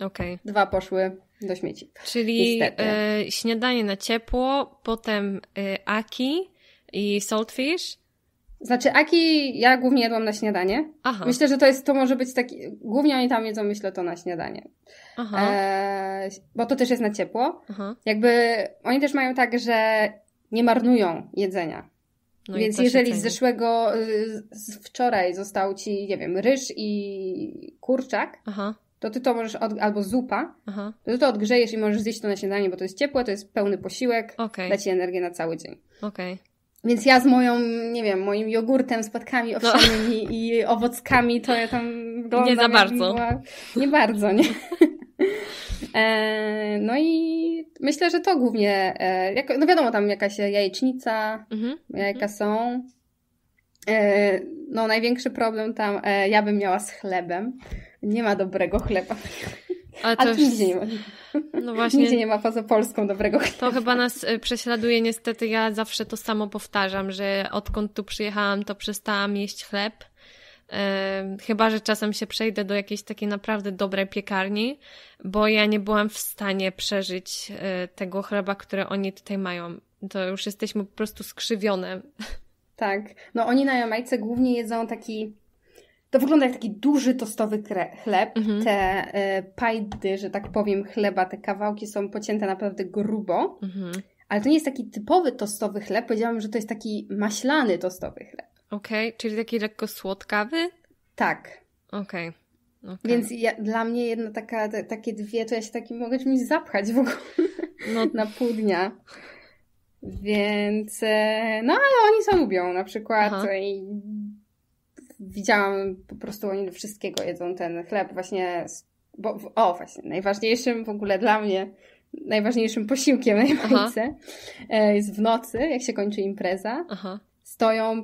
okay. dwa poszły do śmieci. Czyli e, śniadanie na ciepło, potem e, aki i saltfish. Znaczy aki ja głównie jadłam na śniadanie. Aha. Myślę, że to jest, to może być taki, głównie oni tam jedzą, myślę, to na śniadanie. Aha. E, bo to też jest na ciepło. Aha. Jakby oni też mają tak, że nie marnują jedzenia. No Więc jeżeli z zeszłego, y, z wczoraj został ci, nie wiem, ryż i kurczak, Aha. to ty to możesz, od, albo zupa, Aha. to ty to odgrzejesz i możesz zjeść to na śniadanie, bo to jest ciepłe, to jest pełny posiłek, okay. da ci energię na cały dzień. Okay. Więc ja z moją, nie wiem, moim jogurtem z płatkami no. owsianymi no. i owockami, to ja tam wyglądam... Nie za bardzo. Była... Nie bardzo, nie? [LAUGHS] E, no i myślę, że to głównie, e, no wiadomo, tam jakaś jajecznica, mhm. jajka mhm. są. E, no największy problem tam ja bym miała z chlebem. Nie ma dobrego chleba. Ale to A już... nigdzie nie ma. No właśnie. Nigdzie nie ma poza Polską dobrego chleba. To chyba nas prześladuje niestety. Ja zawsze to samo powtarzam, że odkąd tu przyjechałam, to przestałam jeść chleb chyba, że czasem się przejdę do jakiejś takiej naprawdę dobrej piekarni, bo ja nie byłam w stanie przeżyć e, tego chleba, które oni tutaj mają. To już jesteśmy po prostu skrzywione. Tak. No oni na Jamajce głównie jedzą taki to wygląda jak taki duży tostowy chleb. Mhm. Te y, pajdy, że tak powiem, chleba, te kawałki są pocięte naprawdę grubo. Mhm. Ale to nie jest taki typowy tostowy chleb. Powiedziałam, że to jest taki maślany tostowy chleb. Okej, okay, czyli taki lekko słodkawy? Tak. Okej. Okay. Okay. Więc ja, dla mnie jedna taka, te, takie dwie, to ja się takim mogę czymś zapchać w ogóle no. [LAUGHS] na pół dnia. Więc e, no, ale oni co lubią. Na przykład widziałam po prostu oni do wszystkiego jedzą ten chleb właśnie, bo, o właśnie, najważniejszym w ogóle dla mnie, najważniejszym posiłkiem na [LAUGHS] Jamajce e, jest w nocy, jak się kończy impreza, Aha. stoją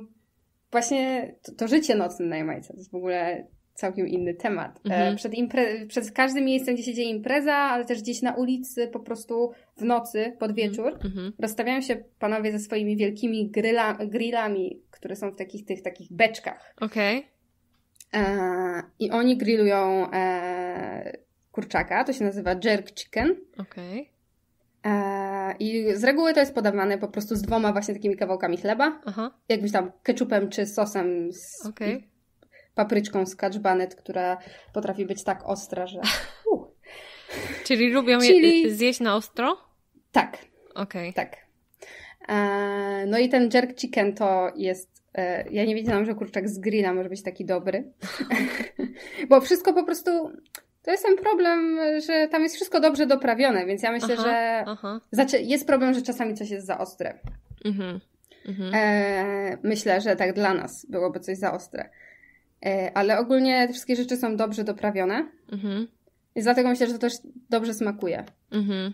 właśnie to, to życie nocne na Jamajce to jest w ogóle całkiem inny temat. E, mhm. Przed, impre- przed każdym miejscem, gdzie się dzieje impreza, ale też gdzieś na ulicy, po prostu w nocy, pod mhm. wieczór, mhm. rozstawiają się panowie ze swoimi wielkimi grillami, które są w takich tych takich beczkach. Okej. Okay. E, I oni grillują e, kurczaka, to się nazywa jerk chicken. Okej. Okay. E, I z reguły to jest podawane po prostu z dwoma właśnie takimi kawałkami chleba, Aha. Jakbyś tam ketchupem czy sosem z okay. papryczką z kaczbanet, która potrafi być tak ostra, że... [LAUGHS] Czyli lubią Czyli... Je zjeść na ostro? Tak. Okej. Okay. Tak. E, no i ten jerk chicken to jest. E, ja nie wiedziałam, że kurczak z grilla może być taki dobry. [LAUGHS] [LAUGHS] Bo wszystko po prostu. To jest ten problem, że tam jest wszystko dobrze doprawione, więc ja myślę, aha, że aha. Znaczy, jest problem, że czasami coś jest za ostre. Mhm, mhm. E, myślę, że tak dla nas byłoby coś za ostre. E, ale ogólnie te wszystkie rzeczy są dobrze doprawione. Mhm. I dlatego myślę, że to też dobrze smakuje. Mhm.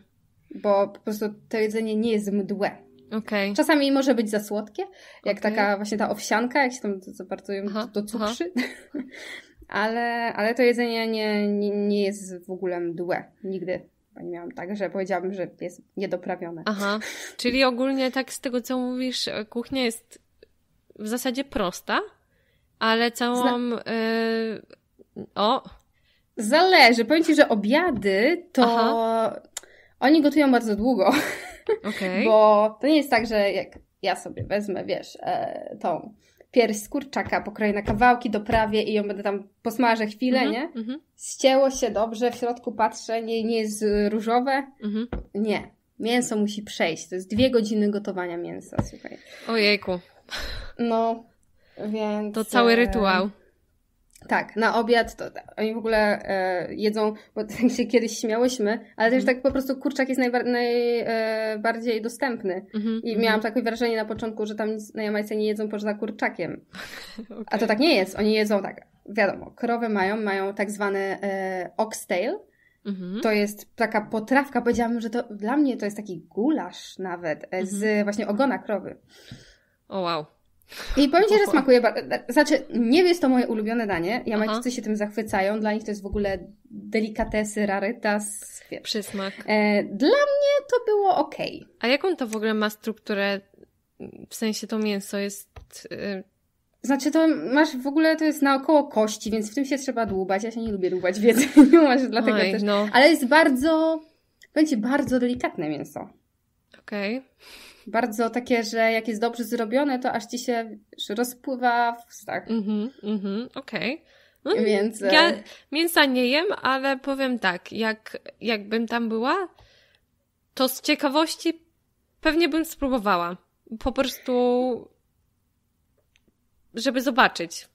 Bo po prostu to jedzenie nie jest mdłe. Okay. Czasami może być za słodkie, jak okay. taka właśnie ta owsianka, jak się tam za bardzo ją aha, do cukrzy. [LAUGHS] ale, ale to jedzenie nie, nie, nie jest w ogóle mdłe, nigdy nie miałam tak, że powiedziałabym, że jest niedoprawione. Aha, czyli ogólnie tak z tego, co mówisz, kuchnia jest w zasadzie prosta, ale całą... Zna... Y, o! Zależy. Powiem Ci, że obiady to... Aha. Oni gotują bardzo długo. Okay. Bo to nie jest tak, że jak ja sobie wezmę, wiesz, e, tą pierś z kurczaka, pokroję na kawałki, doprawię i ją będę tam posmażę chwilę, mm -hmm, nie? Mm -hmm. Ścięło się dobrze, w środku patrzę, nie, nie jest różowe. Mm -hmm. Nie. Mięso musi przejść. To jest dwie godziny gotowania mięsa, słuchaj. Ojejku. No, więc... To cały e, rytuał. No. Tak, na obiad to oni w ogóle e, jedzą, bo [LAUGHS] tak się kiedyś śmiałyśmy, ale też mhm. tak po prostu kurczak jest najbardziej e, dostępny. Mhm, I mhm. miałam mm takie wrażenie na początku, że tam na Jamajce nie jedzą poza kurczakiem. [LAUGHS] Okay. A to tak nie jest. Oni jedzą tak, wiadomo, krowy mają, mają tak zwany e, oxtail. To jest taka potrawka, powiedziałabym, że to dla mnie to jest taki gulasz nawet e, z właśnie ogona krowy. O oh, wow. I powiem Ci, że smakuje bardzo. Znaczy, nie jest to moje ulubione danie. Jamajczycy się tym zachwycają. Dla nich to jest w ogóle delikatesy, rarytas. Przysmak. E, dla mnie to było ok. A jaką to w ogóle ma strukturę? W sensie to mięso jest. Y znaczy, to masz w ogóle, to jest naokoło kości, więc w tym się trzeba dłubać. Ja się nie lubię dłubać w jedzeniu, [LAUGHS] masz dlatego Oj, też. No. Ale jest bardzo, będzie bardzo delikatne mięso. Okej. Okay bardzo takie, że jak jest dobrze zrobione, to aż ci się rozpływa w Mhm, mhm, okej. No, Więc... E, ja mięsa nie jem, ale powiem tak, jak, jakbym tam była, to z ciekawości pewnie bym spróbowała. Po prostu, żeby zobaczyć,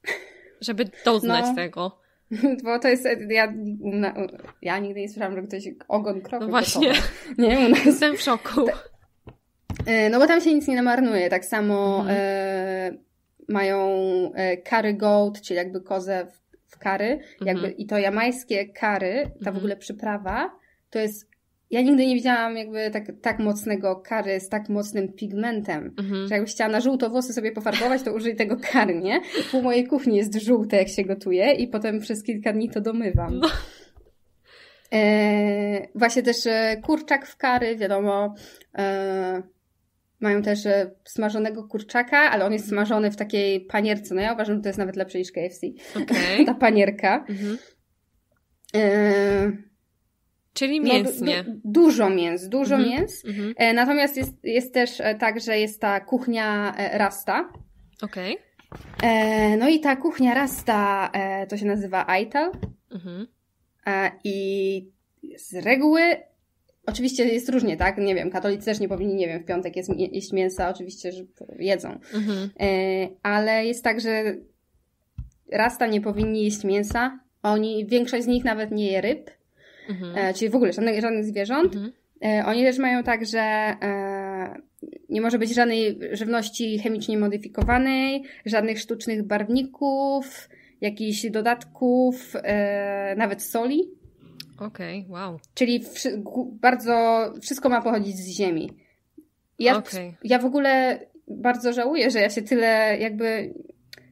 żeby doznać no. tego. [LAUGHS] Bo to jest, ja, ja nigdy nie słyszałam, że ktoś ogon krowy No właśnie. Gotowa. Nie, u nas... Jestem w szoku. E, no bo tam się nic nie namarnuje. Tak samo mhm. e, mają curry e, goat, czyli jakby kozę w, w curry. Jakby, mhm. I to jamańskie curry, ta w mhm. ogóle przyprawa, to jest ja nigdy nie widziałam jakby tak, tak mocnego kary z tak mocnym pigmentem, mhm. że jakbyś chciała na żółto włosy sobie pofarbować, to użyj tego kary, nie? Pół mojej kuchni jest żółte, jak się gotuje i potem przez kilka dni to domywam. No. E, właśnie też kurczak w kary, wiadomo, e, mają też e, smażonego kurczaka, ale on jest mhm. smażony w takiej panierce. No ja uważam, że to jest nawet lepsze niż KFC. Okay. [LAUGHS] Ta panierka. Mhm. E, Czyli mięsnie. No, du du dużo mięs, dużo mhm. mięs. Mhm. E, natomiast jest, jest też e, tak, że jest ta kuchnia rasta. Okej. Okay. no i ta kuchnia rasta, e, to się nazywa Aital. Mhm. I z reguły Oczywiście jest różnie, tak? Nie wiem, katolicy też nie powinni, nie wiem, w piątek jest, jeść mięsa, oczywiście, że jedzą. Mhm. E, ale jest tak, że rasta nie powinni jeść mięsa, oni, większość z nich nawet nie je ryb, mhm. e, czyli w ogóle żadnych, żadnych zwierząt. Mhm. E, oni też mają tak, że e, nie może być żadnej żywności chemicznie modyfikowanej, żadnych sztucznych barwników, jakichś dodatków, e, nawet soli. Okej, okay, wow. Czyli wszy bardzo wszystko ma pochodzić z ziemi. Ja, okay. ja w ogóle bardzo żałuję, że ja się tyle jakby.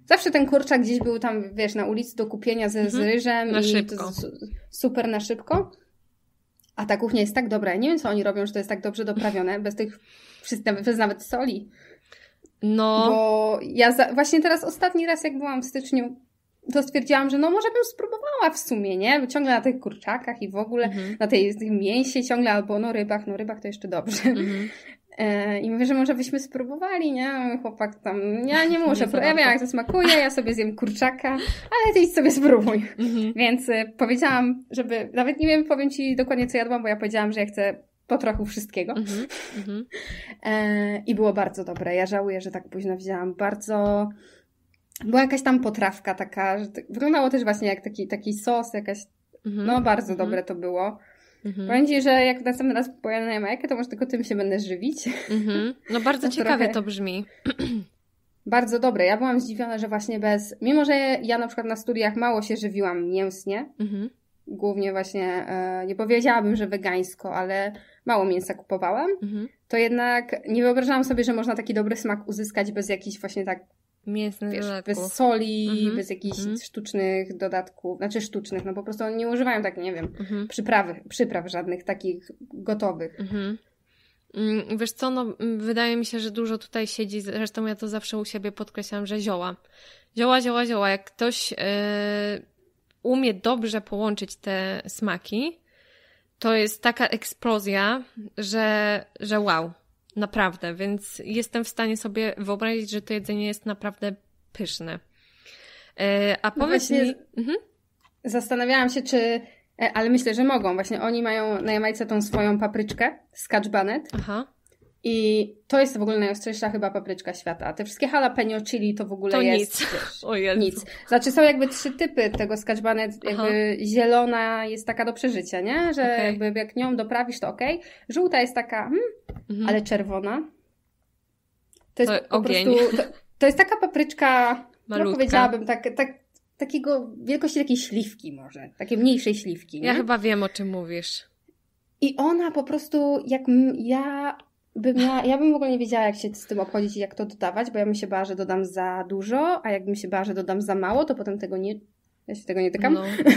Zawsze ten kurczak gdzieś był tam, wiesz, na ulicy do kupienia ze, mhm. z ryżem na i szybko. super na szybko. A ta kuchnia jest tak dobra. Ja nie wiem, co oni robią, że to jest tak dobrze doprawione, bez tych bez nawet soli. No. Bo ja za, właśnie teraz ostatni raz, jak byłam w styczniu, to stwierdziłam, że no może bym spróbowała w sumie, nie? Bo ciągle na tych kurczakach i w ogóle mhm. na tej, tych mięsie ciągle, albo no rybach, no rybach to jeszcze dobrze. Mhm. [LAUGHS] E, I mówię, że może byśmy spróbowali, nie? Chłopak tam, ja nie [LAUGHS] muszę, nie ja wiem jak to smakuje, ja sobie zjem kurczaka, ale ty idź sobie spróbuj. Mhm. Więc e, powiedziałam, żeby, nawet nie wiem, powiem ci dokładnie co jadłam, bo ja powiedziałam, że ja chcę po trochu wszystkiego. [LAUGHS] E, I było bardzo dobre. Ja żałuję, że tak późno wzięłam. Bardzo była jakaś tam potrawka taka, że wyglądało też właśnie jak taki, taki sos, jakaś, mhm. no bardzo mhm. dobre to było. Mhm. Powiem Ci, że jak następny raz pojadę na Jamajkę, to może tylko tym się będę żywić. Mhm. No [LAUGHS] bardzo to ciekawie trochę... to brzmi. [CLEARS THROAT] bardzo dobre. Ja byłam zdziwiona, że właśnie bez, mimo że ja na przykład na studiach mało się żywiłam mięsnie, głównie właśnie, e, nie powiedziałabym, że wegańsko, ale mało mięsa kupowałam, to jednak nie wyobrażałam sobie, że można taki dobry smak uzyskać bez jakichś właśnie tak mięsne wiesz, Bez soli, mhm. bez jakichś mhm. sztucznych dodatków, znaczy sztucznych, no po prostu oni nie używają tak, nie wiem, mhm. przyprawy, przypraw żadnych takich gotowych. Mhm. Mm, wiesz co, no, mm, wydaje mi się, że dużo tutaj siedzi, zresztą ja to zawsze u siebie podkreślam, że zioła. Zioła, zioła, zioła. Jak ktoś yy, umie dobrze połączyć te smaki, to jest taka eksplozja, że, że wow. Naprawdę, więc jestem w stanie sobie wyobrazić, że to jedzenie jest naprawdę pyszne. E, a no powiedz no mi... Mhm. Zastanawiałam się, czy... E, ale myślę, że mogą. Właśnie oni mają na Jamajce tą swoją papryczkę, skacz banet. Aha i to jest w ogóle najostrzejsza chyba papryczka świata. Te wszystkie jalapeno chili to w ogóle to jest nic. Wiesz, o Jezu. nic. Znaczy są jakby trzy typy tego skacbane, jakby Aha. zielona jest taka do przeżycia, nie? Że okay. jakby jak nią doprawisz to okej. Okay. Żółta jest taka, hmm, mhm. ale czerwona. To jest to po ogień. prostu to, to, jest taka papryczka, [LAUGHS] Malutka. powiedziałabym tak, tak takiego wielkości takiej śliwki może, takiej mniejszej śliwki. Nie? Ja chyba wiem o czym mówisz. I ona po prostu, jak ja bym ja, ja bym w ogóle nie wiedziała, jak się z tym obchodzić i jak to dodawać, bo ja bym się bała, że dodam za dużo, a jakbym się bała, że dodam za mało, to potem tego nie. Ja się tego nie tykam. No. [LAUGHS]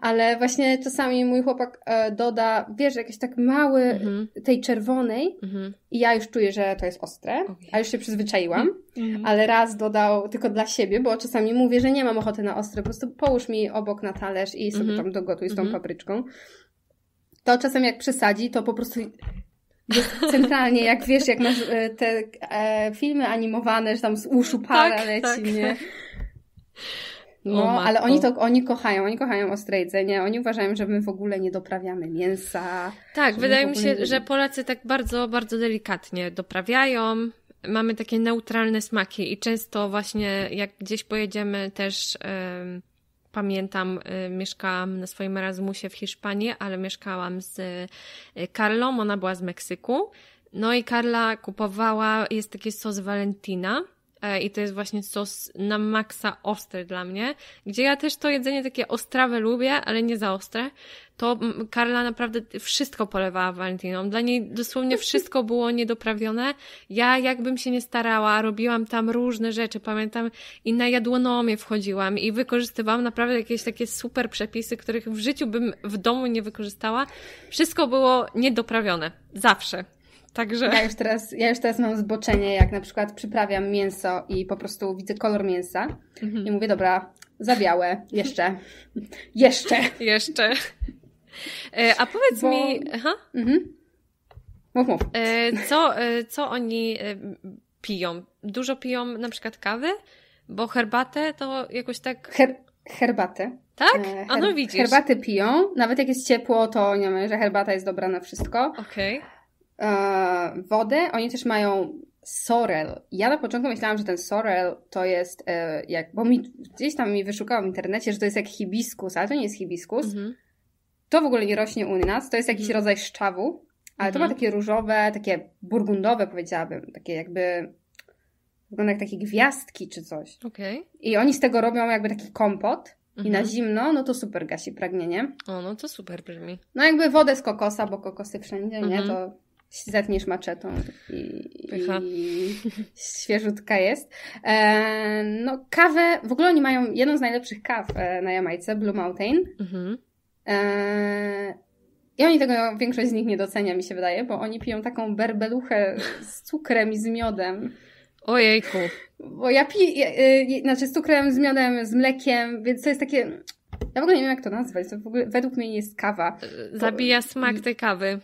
Ale właśnie czasami mój chłopak e, doda, wiesz, jakiś tak mały mhm. tej czerwonej mhm. i ja już czuję, że to jest ostre, okay. a już się przyzwyczaiłam, mhm. ale raz dodał tylko dla siebie, bo czasami mówię, że nie mam ochoty na ostre, po prostu połóż mi obok na talerz i sobie tam dogotuj z tą papryczką to czasem jak przesadzi, to po prostu jest centralnie, jak wiesz, jak masz e, te e, filmy animowane, że tam z uszu para tak, leci, tak. nie? [LAUGHS] No, ale oni to oni kochają, oni kochają ostre jedzenie, oni uważają, że my w ogóle nie doprawiamy mięsa. Tak, wydaje mi się, nie... że Polacy tak bardzo, bardzo delikatnie doprawiają. Mamy takie neutralne smaki i często właśnie jak gdzieś pojedziemy też. Yy pamiętam, y, mieszkałam na swoim Erasmusie w Hiszpanii, ale mieszkałam z y, Karlą, ona była z Meksyku. No i Karla kupowała, jest taki sos Valentina, E, i to jest właśnie sos na maksa ostry dla mnie, gdzie ja też to jedzenie takie ostrawe lubię, ale nie za ostre, to Karla naprawdę wszystko polewała Valentiną. Dla niej dosłownie wszystko było niedoprawione. Ja jakbym się nie starała, robiłam tam różne rzeczy, pamiętam i na jadłonomię wchodziłam i wykorzystywałam naprawdę jakieś takie super przepisy, których w życiu bym w domu nie wykorzystała. Wszystko było niedoprawione. Zawsze. Także... Ja, już teraz, ja już teraz mam zboczenie, jak na przykład przyprawiam mięso i po prostu widzę kolor mięsa mhm. i mówię, dobra, za białe, jeszcze, jeszcze. Jeszcze. E, a powiedz Bo... mi... Aha. Mhm. Mów, mów. E, co, e, co oni e, piją? Dużo piją na przykład kawy? Bo herbatę to jakoś tak... Her herbatę. Tak? Her a no widzisz. Herbaty piją. Nawet jak jest ciepło, to nie wiem, że herbata jest dobra na wszystko. Okej. Okay. E, wodę, oni też mają sorel. Ja na początku myślałam, że ten sorel to jest e, jak, bo mi, gdzieś tam mi wyszukało w internecie, że to jest jak hibiskus, ale to nie jest hibiskus. Mhm. To w ogóle nie rośnie u nas, to jest jakiś mhm. rodzaj szczawu, ale to ma mhm. takie różowe, takie burgundowe powiedziałabym, takie jakby wygląda jak takie gwiazdki czy coś. Okay. I oni z tego robią jakby taki kompot i na zimno, no to super gasi pragnienie. O, no to super brzmi. No jakby wodę z kokosa, bo kokosy wszędzie, nie? To zetniesz maczetą i, i świeżutka jest. E, no kawę, w ogóle oni mają jedną z najlepszych kaw e, na Jamajce, Blue Mountain. Mhm. E, i oni tego, większość z nich nie docenia, mi się wydaje, bo oni piją taką berbeluchę z cukrem i z miodem. Ojejku. Bo ja piję, y, y, znaczy z cukrem, z miodem, z mlekiem, więc to jest takie... Ja w ogóle nie wiem, jak to nazwać. To w ogóle według mnie jest kawa. Zabija smak tej kawy.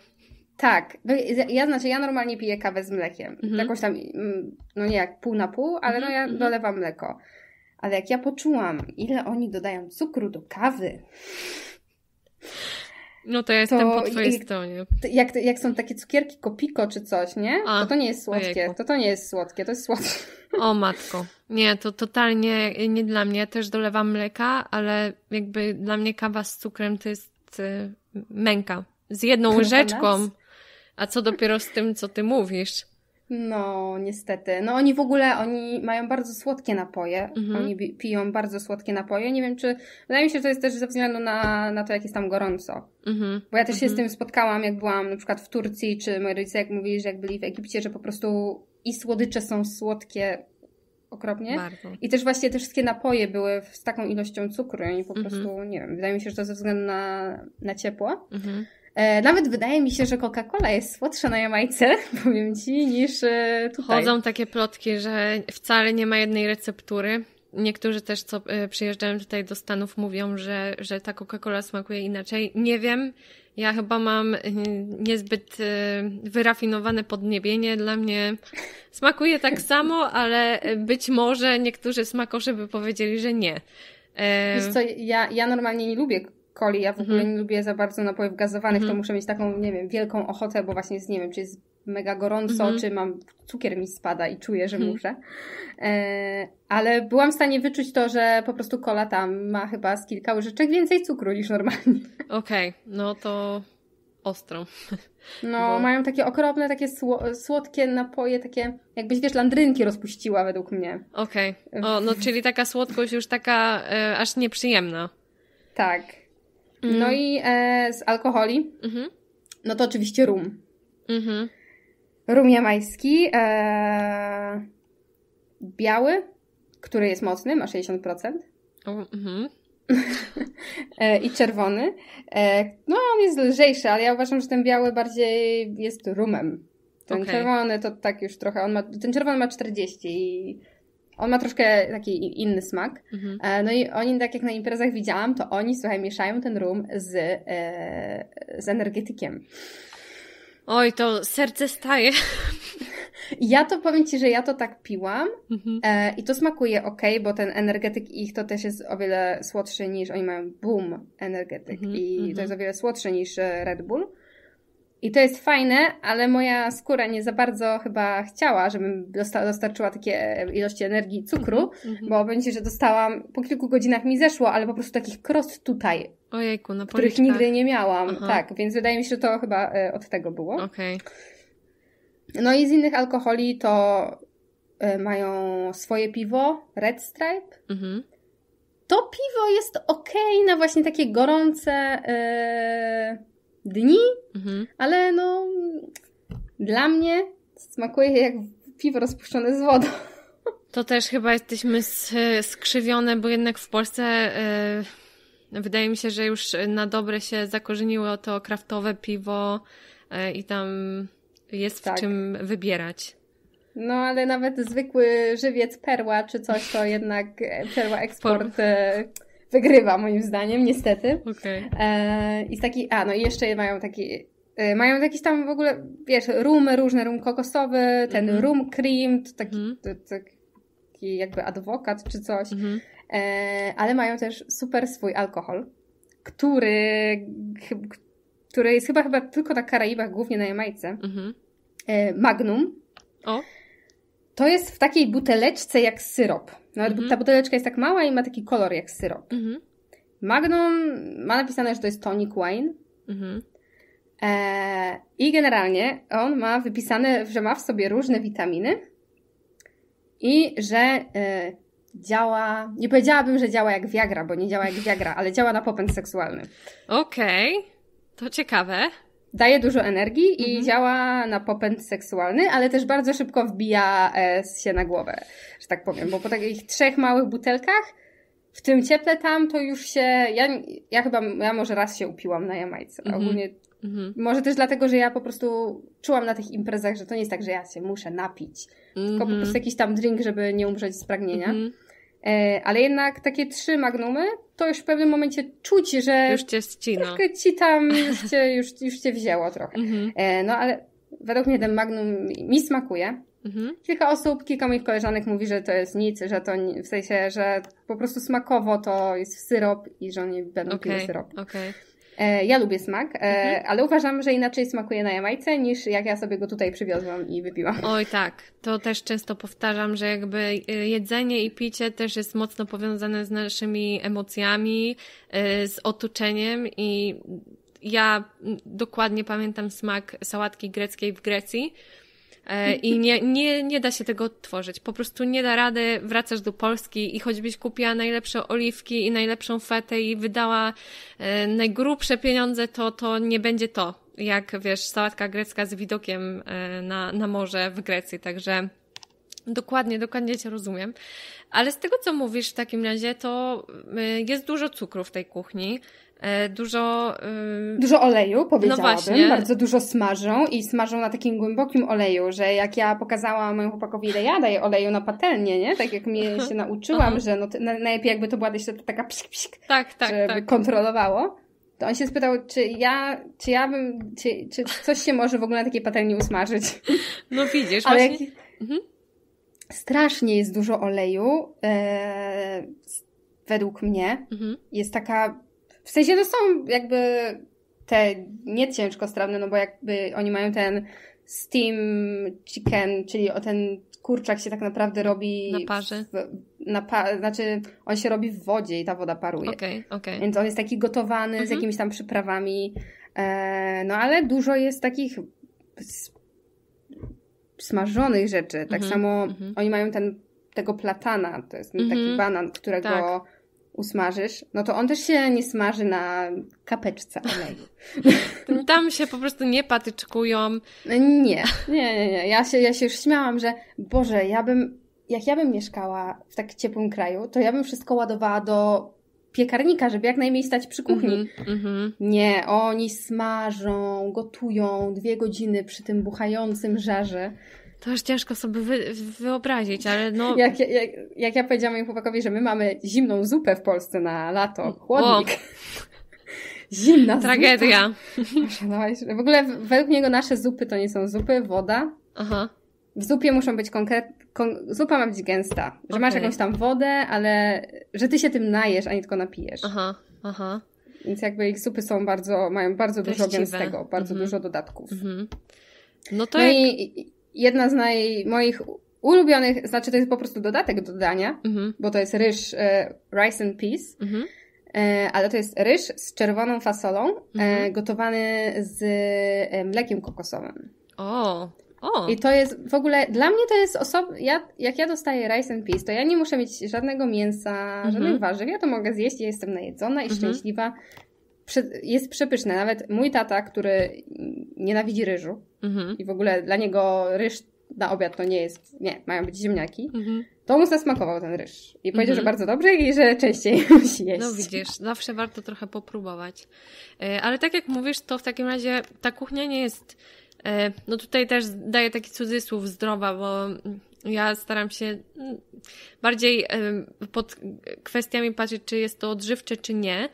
Tak, no ja znaczy ja normalnie piję kawę z mlekiem. Mhm. Jakoś tam, mm, no nie jak pół na pół, ale no mhm, ja mhm. dolewam mleko. Ale jak ja poczułam, ile oni dodają cukru do kawy. No to ja jestem to po twojej jak, stronie. Jak, jak są takie cukierki kopiko czy coś, nie? A, to to nie jest słodkie. To to nie jest słodkie, to jest słodkie. O matko. Nie, to totalnie nie dla mnie. Ja też dolewam mleka, ale jakby dla mnie kawa z cukrem to jest y, męka. Z jedną łyżeczką. A co dopiero z tym, co ty mówisz? No, niestety. No oni w ogóle, oni mają bardzo słodkie napoje. Mhm. Oni piją bardzo słodkie napoje. Nie wiem, czy... Wydaje mi się, że to jest też ze względu na, na to, jak jest tam gorąco. Mhm. Bo ja też mhm. się z mhm. tym spotkałam, jak byłam na przykład w Turcji, czy moi rodzice jak mówili, że jak byli w Egipcie, że po prostu i słodycze są słodkie okropnie. Bardzo. I też właśnie te wszystkie napoje były z taką ilością cukru i po mhm. prostu, nie wiem, wydaje mi się, że to ze względu na, na ciepło. Mhm. E, nawet wydaje mi się, że Coca-Cola jest słodsza na Jamajce, [LAUGHS] powiem Ci, niż e, tutaj. Chodzą takie plotki, że wcale nie ma jednej receptury. Niektórzy też, co e, przyjeżdżają tutaj do Stanów, mówią, że, że ta Coca-Cola smakuje inaczej. Nie wiem, ja chyba mam niezbyt wyrafinowane podniebienie. Dla mnie smakuje tak [LAUGHS] samo, ale być może niektórzy smakosze by powiedzieli, że nie. Wiesz co, ja, ja normalnie nie lubię coli. Ja w ogóle mhm. nie lubię za bardzo napojów gazowanych, to mhm. muszę mieć taką, nie wiem, wielką ochotę, bo właśnie jest, nie wiem, czy jest mega gorąco, mm -hmm. czy mam cukier mi spada i czuję, że mm -hmm. muszę. E, ale byłam w stanie wyczuć to, że po prostu kola tam ma chyba z kilka łyżeczek więcej cukru niż normalnie. Okej, okay, no to ostro. No, Bo... mają takie okropne, takie sło słodkie napoje, takie jakbyś, wiesz, landrynki rozpuściła według mnie. Okej, okay. o, no czyli taka słodkość już taka e, aż nieprzyjemna. Tak. Mm. No mm-hmm. i e, z alkoholi, mm-hmm. no to oczywiście rum. Mm-hmm. Rum jamański, e, biały, który jest mocny, ma 60%. O, e, I czerwony. E, no, on jest lżejszy, ale ja uważam, że ten biały bardziej jest rumem. Ten okay. czerwony to tak już trochę, on ma, ten czerwony ma 40 i on ma troszkę taki inny smak. Mhm. E, no i oni, tak jak na imprezach widziałam, to oni, słuchaj, mieszają ten rum z, e, z energetykiem. Oj, to serce staje. Ja to powiem Ci, że ja to tak piłam mhm. e, i to smakuje ok, bo ten energetyk ich to też jest o wiele słodszy niż oni mają boom energetyk mhm, i to mhm. jest o wiele słodsze niż e, Red Bull. I to jest fajne, ale moja skóra nie za bardzo chyba chciała, żebym dostarczyła takie e, ilości energii cukru, mm-hmm. bo będzie, że dostałam, po kilku godzinach mi zeszło, ale po prostu takich krost tutaj. Ojejku, na Których nigdy nie miałam, Aha. tak, więc wydaje mi się, że to chyba e, od tego było. Okej. Okay. No i z innych alkoholi to e, mają swoje piwo, Red Stripe. Mhm. To piwo jest ok na właśnie takie gorące... Yy dni, mhm. ale no dla mnie smakuje jak piwo rozpuszczone z wodą. To też chyba jesteśmy skrzywione, bo jednak w Polsce yy, wydaje mi się, że już na dobre się zakorzeniło to kraftowe piwo yy, i tam jest tak. w czym wybierać. No, ale nawet zwykły żywiec perła czy coś, to jednak perła eksport. Por e, wygrywa moim zdaniem, niestety. Okay. E, I taki, a no i jeszcze mają taki, e, mają jakiś tam w ogóle, wiesz, rumy różne, rum kokosowy, ten mm -hmm. rum cream, to taki, mm -hmm. to, taki jakby adwokat czy coś. Mm -hmm. e, ale mają też super swój alkohol, który, który jest chyba, chyba tylko na Karaibach, głównie na Jamajce. Mhm. E, Magnum. O. To jest w takiej buteleczce jak syrop. Nawet mhm. ta buteleczka jest tak mała i ma taki kolor jak syrop. Mhm. Magnum ma napisane, że to jest tonic wine. Mhm. Eee, I generalnie on ma wypisane, że ma w sobie różne witaminy i że e, działa, nie powiedziałabym, że działa jak Viagra, bo nie działa jak Viagra, ale działa na popęd seksualny. Okej, okay. to ciekawe daje dużo energii i mhm. działa na popęd seksualny, ale też bardzo szybko wbija e, się na głowę, że tak powiem, bo po takich trzech małych butelkach w tym cieple tam to już się. Ja, ja chyba, ja może raz się upiłam na Jamajce. Mhm. Ogólnie. Mhm. Może też dlatego, że ja po prostu czułam na tych imprezach, że to nie jest tak, że ja się muszę napić, mhm. tylko po mhm. prostu jakiś tam drink, żeby nie umrzeć z pragnienia. Mhm. E, ale jednak takie trzy magnumy, to już w pewnym momencie czuć, że. Już cię ścina. Troszkę ci tam, już cię, już, już cię wzięło trochę. Mhm. E, no ale według mnie ten magnum mi smakuje. Mhm. Kilka osób, kilka moich koleżanek mówi, że to jest nic, że to w sensie, że po prostu smakowo to jest syrop i że oni będą okay, syrop. Okay. E, ja lubię smak, e, mhm. ale uważam, że inaczej smakuje na Jamajce niż jak ja sobie go tutaj przywiozłam i wypiłam. Oj tak, to też często powtarzam, że jakby e, jedzenie i picie też jest mocno powiązane z naszymi emocjami, z otoczeniem i ja dokładnie pamiętam smak sałatki greckiej w Grecji. E, I nie, nie, nie da się tego odtworzyć. Po prostu nie da rady, wracasz do Polski i choćbyś kupiła najlepsze oliwki i najlepszą fetę i wydała e, najgrubsze pieniądze, to, to nie będzie to. Jak wiesz, sałatka grecka z widokiem e, na, na morze w Grecji, także Dokładnie, dokładnie Cię rozumiem. Ale z tego, co mówisz w takim razie, to jest dużo cukru w tej kuchni. E, dużo... Y, dużo oleju, no powiedziałabym. No Bardzo dużo smażą i smażą na takim głębokim oleju, że jak ja pokazałam moją chłopakowi, ile ja daję oleju na patelnię, nie? Tak jak mnie się nauczyłam, że no, najlepiej jakby to była jeszcze taka psik, psik, tak, tak, żeby tak. kontrolowało. To on się spytał, czy ja, czy ja bym, czy, czy coś się może w ogóle na takiej patelni usmażyć. No widzisz, Ale właśnie. Jak... Mhm. Strasznie jest dużo oleju. E, według mnie mhm. jest taka w sensie to no są jakby te nie ciężkostrawne, no bo jakby oni mają ten steam chicken, czyli o ten kurczak się tak naprawdę robi. Na parze. na pa, znaczy, on się robi w wodzie i ta woda paruje. Okay, okay. Więc on jest taki gotowany z mhm. jakimiś tam przyprawami. E, no ale dużo jest takich smażonych rzeczy. Tak mhm, samo mhm. oni mają ten, tego platana, to jest taki banan, którego. Tak usmażysz, no to on też się nie smaży na kapeczce oleju. Tam się po prostu nie patyczkują. No nie, nie, nie, nie. Ja się, ja się już śmiałam, że Boże, ja bym, jak ja bym mieszkała w tak ciepłym kraju, to ja bym wszystko ładowała do piekarnika, żeby jak najmniej stać przy kuchni. Mm -hmm, mm -hmm. Nie, oni smażą, gotują dwie godziny przy tym buchającym żarze. To aż ciężko sobie wy, wyobrazić, ale no... [LAUGHS] Jak, jak, jak ja powiedziałam mojemu chłopakowi, że my mamy zimną zupę w Polsce na lato, chłodnik. [LAUGHS] Zimna Tragedia. [LAUGHS] Zupa. No w ogóle według niego nasze zupy to nie są zupy, woda. Aha. W zupie muszą być konkretne, kon, zupa ma być gęsta. Że okay. masz jakąś tam wodę, ale że ty się tym najesz, a nie tylko napijesz. Aha, aha. Więc jakby ich zupy są bardzo, mają bardzo Treściwe. dużo gęstego, bardzo mhm. dużo dodatków. Mhm. No to no jak... i, jedna z naj, moich ulubionych, znaczy to jest po prostu dodatek do dania, mhm. bo to jest ryż e, rice and peas, mhm. E, ale to jest ryż z czerwoną fasolą, e, mhm. gotowany z e, mlekiem kokosowym. O, o. I to jest w ogóle, dla mnie to jest osoba, ja, jak ja dostaję rice and peas, to ja nie muszę mieć żadnego mięsa, żadnych mhm. warzyw, ja to mogę zjeść, ja jestem najedzona i mhm. szczęśliwa jest przepyszne. Nawet mój tata, który nienawidzi ryżu mhm. i w ogóle dla niego ryż na obiad to nie jest, nie, mają być ziemniaki, mhm. to mu zasmakował ten ryż. I powiedział, mhm. że bardzo dobrze i że częściej [LAUGHS] musi jeść. No widzisz, zawsze warto trochę popróbować. E, ale tak jak mówisz, to w takim razie ta kuchnia nie jest, e, no tutaj też daję taki cudzysłów zdrowa, bo ja staram się mm, bardziej pod kwestiami patrzeć, czy jest to odżywcze, czy nie.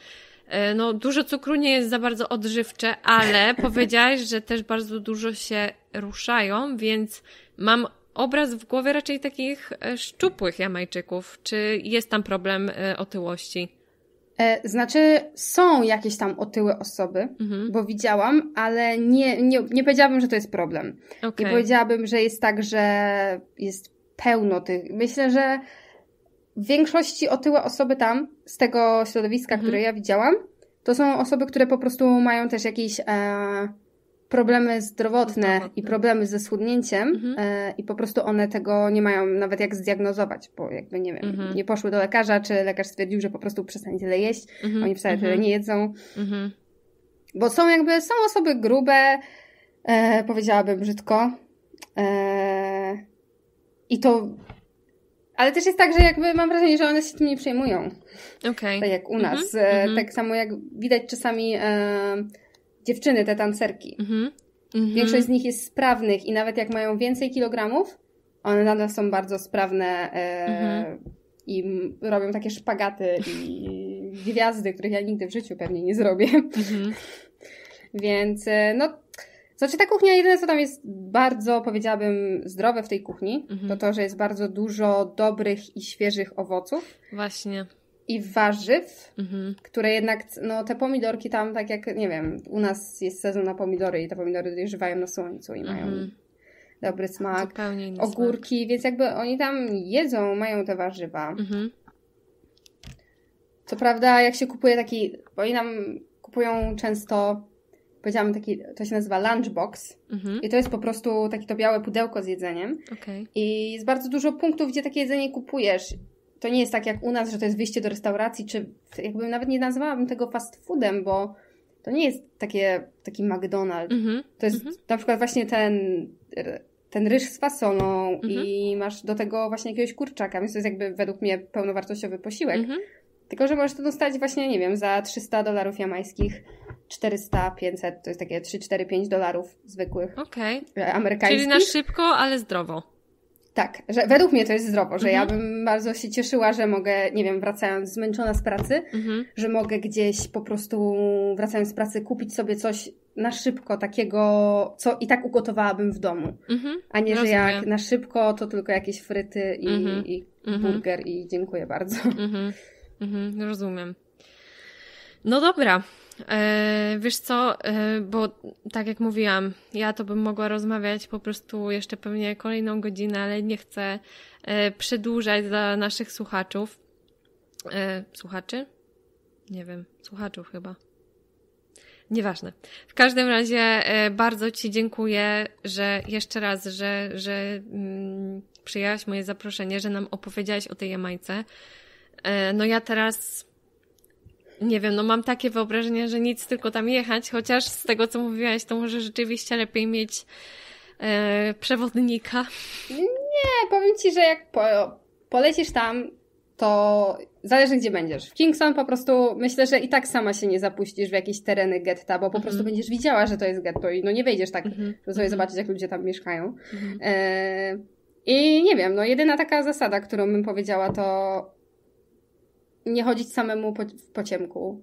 E, no dużo cukru nie jest za bardzo odżywcze, ale [LAUGHS] powiedziałaś, że też bardzo dużo się ruszają, więc mam obraz w głowie raczej takich e, szczupłych Jamajczyków. Czy jest tam problem e, otyłości? Znaczy, są jakieś tam otyłe osoby, mhm. bo widziałam, ale nie, nie, nie powiedziałabym, że to jest problem. Okay. Nie powiedziałabym, że jest tak, że jest pełno tych. Myślę, że w większości otyłe osoby tam, z tego środowiska, mhm. które ja widziałam, to są osoby, które po prostu mają też jakieś e, problemy zdrowotne Zdrowotne. i problemy ze schudnięciem mhm. e, i po prostu one tego nie mają nawet jak zdiagnozować, bo jakby nie wiem, mhm. nie poszły do lekarza, czy lekarz stwierdził, że po prostu przestanie tyle jeść, mhm. oni wcale tyle mhm. nie jedzą. Mhm. Bo są jakby, są osoby grube, e, powiedziałabym brzydko, e, i to ale też jest tak, że jakby mam wrażenie, że one się tym nie przejmują. Okay. Tak jak u nas. Mm -hmm. Tak samo jak widać czasami e, dziewczyny, te tancerki. Mm -hmm. Większość z nich jest sprawnych i nawet jak mają więcej kilogramów, one nadal są bardzo sprawne e, mm -hmm. i robią takie szpagaty i gwiazdy, których ja nigdy w życiu pewnie nie zrobię. Mhm. [LAUGHS] Więc e, no znaczy ta kuchnia, jedyne co tam jest bardzo, powiedziałabym, zdrowe w tej kuchni, mhm. to to, że jest bardzo dużo dobrych i świeżych owoców. Właśnie. I warzyw, mhm. które jednak, no te pomidorki tam, tak jak, nie wiem, u nas jest sezon na pomidory i te pomidory dojrzewają na słońcu i mają mhm. dobry smak. Zupełnie inny Ogórki, smak. więc jakby oni tam jedzą, mają te warzywa. Mhm. Co prawda, jak się kupuje taki, bo oni nam kupują często powiedziałam taki, to się nazywa lunchbox mhm. i to jest po prostu takie to białe pudełko z jedzeniem okay. i jest bardzo dużo punktów, gdzie takie jedzenie kupujesz. To nie jest tak jak u nas, że to jest wyjście do restauracji, czy jakbym nawet nie nazwałabym tego fast foodem, bo to nie jest takie, taki McDonald's. Mhm. To jest mhm. na przykład właśnie ten, ten ryż z fasolą i mhm. masz do tego właśnie jakiegoś kurczaka, więc to jest jakby według mnie pełnowartościowy posiłek. Mhm. Tylko, że możesz to dostać właśnie, nie wiem, za 300 dolarów jamańskich 400, 500, to jest takie 3, 4, 5 dolarów zwykłych okay. E, amerykańskich. Czyli na szybko, ale zdrowo. Tak, że według mnie to jest zdrowo, że mhm. ja bym bardzo się cieszyła, że mogę, nie wiem, wracając zmęczona z pracy, mhm. że mogę gdzieś po prostu wracając z pracy kupić sobie coś na szybko takiego, co i tak ugotowałabym w domu. Mhm. A nie, Rozumiem. że jak na szybko, to tylko jakieś fryty i, mhm. i mhm. burger i dziękuję bardzo. Mhm. Rozumiem. No dobra, E, wiesz co, e, bo tak jak mówiłam, ja to bym mogła rozmawiać po prostu jeszcze pewnie kolejną godzinę, ale nie chcę e, przedłużać dla naszych słuchaczów. Słuchaczy? Nie wiem, słuchaczów chyba. Nieważne. W każdym razie bardzo Ci dziękuję, że jeszcze raz, że, że mm, przyjęłaś moje zaproszenie, że nam opowiedziałaś o tej Jamajce. No ja teraz nie wiem, no mam takie wyobrażenie, że nic, tylko tam jechać, chociaż z tego, co mówiłaś, to może rzeczywiście lepiej mieć e, przewodnika. Nie, powiem Ci, że jak po, polecisz tam, to zależy gdzie będziesz. W Kingston po prostu myślę, że i tak sama się nie zapuścisz w jakieś tereny getta, bo po mhm. prostu będziesz widziała, że to jest getto i no nie wejdziesz tak, mhm. żeby sobie mhm. zobaczyć, jak ludzie tam mieszkają. Mm e, I nie wiem, no jedyna taka zasada, którą bym powiedziała, to nie chodzić samemu po, po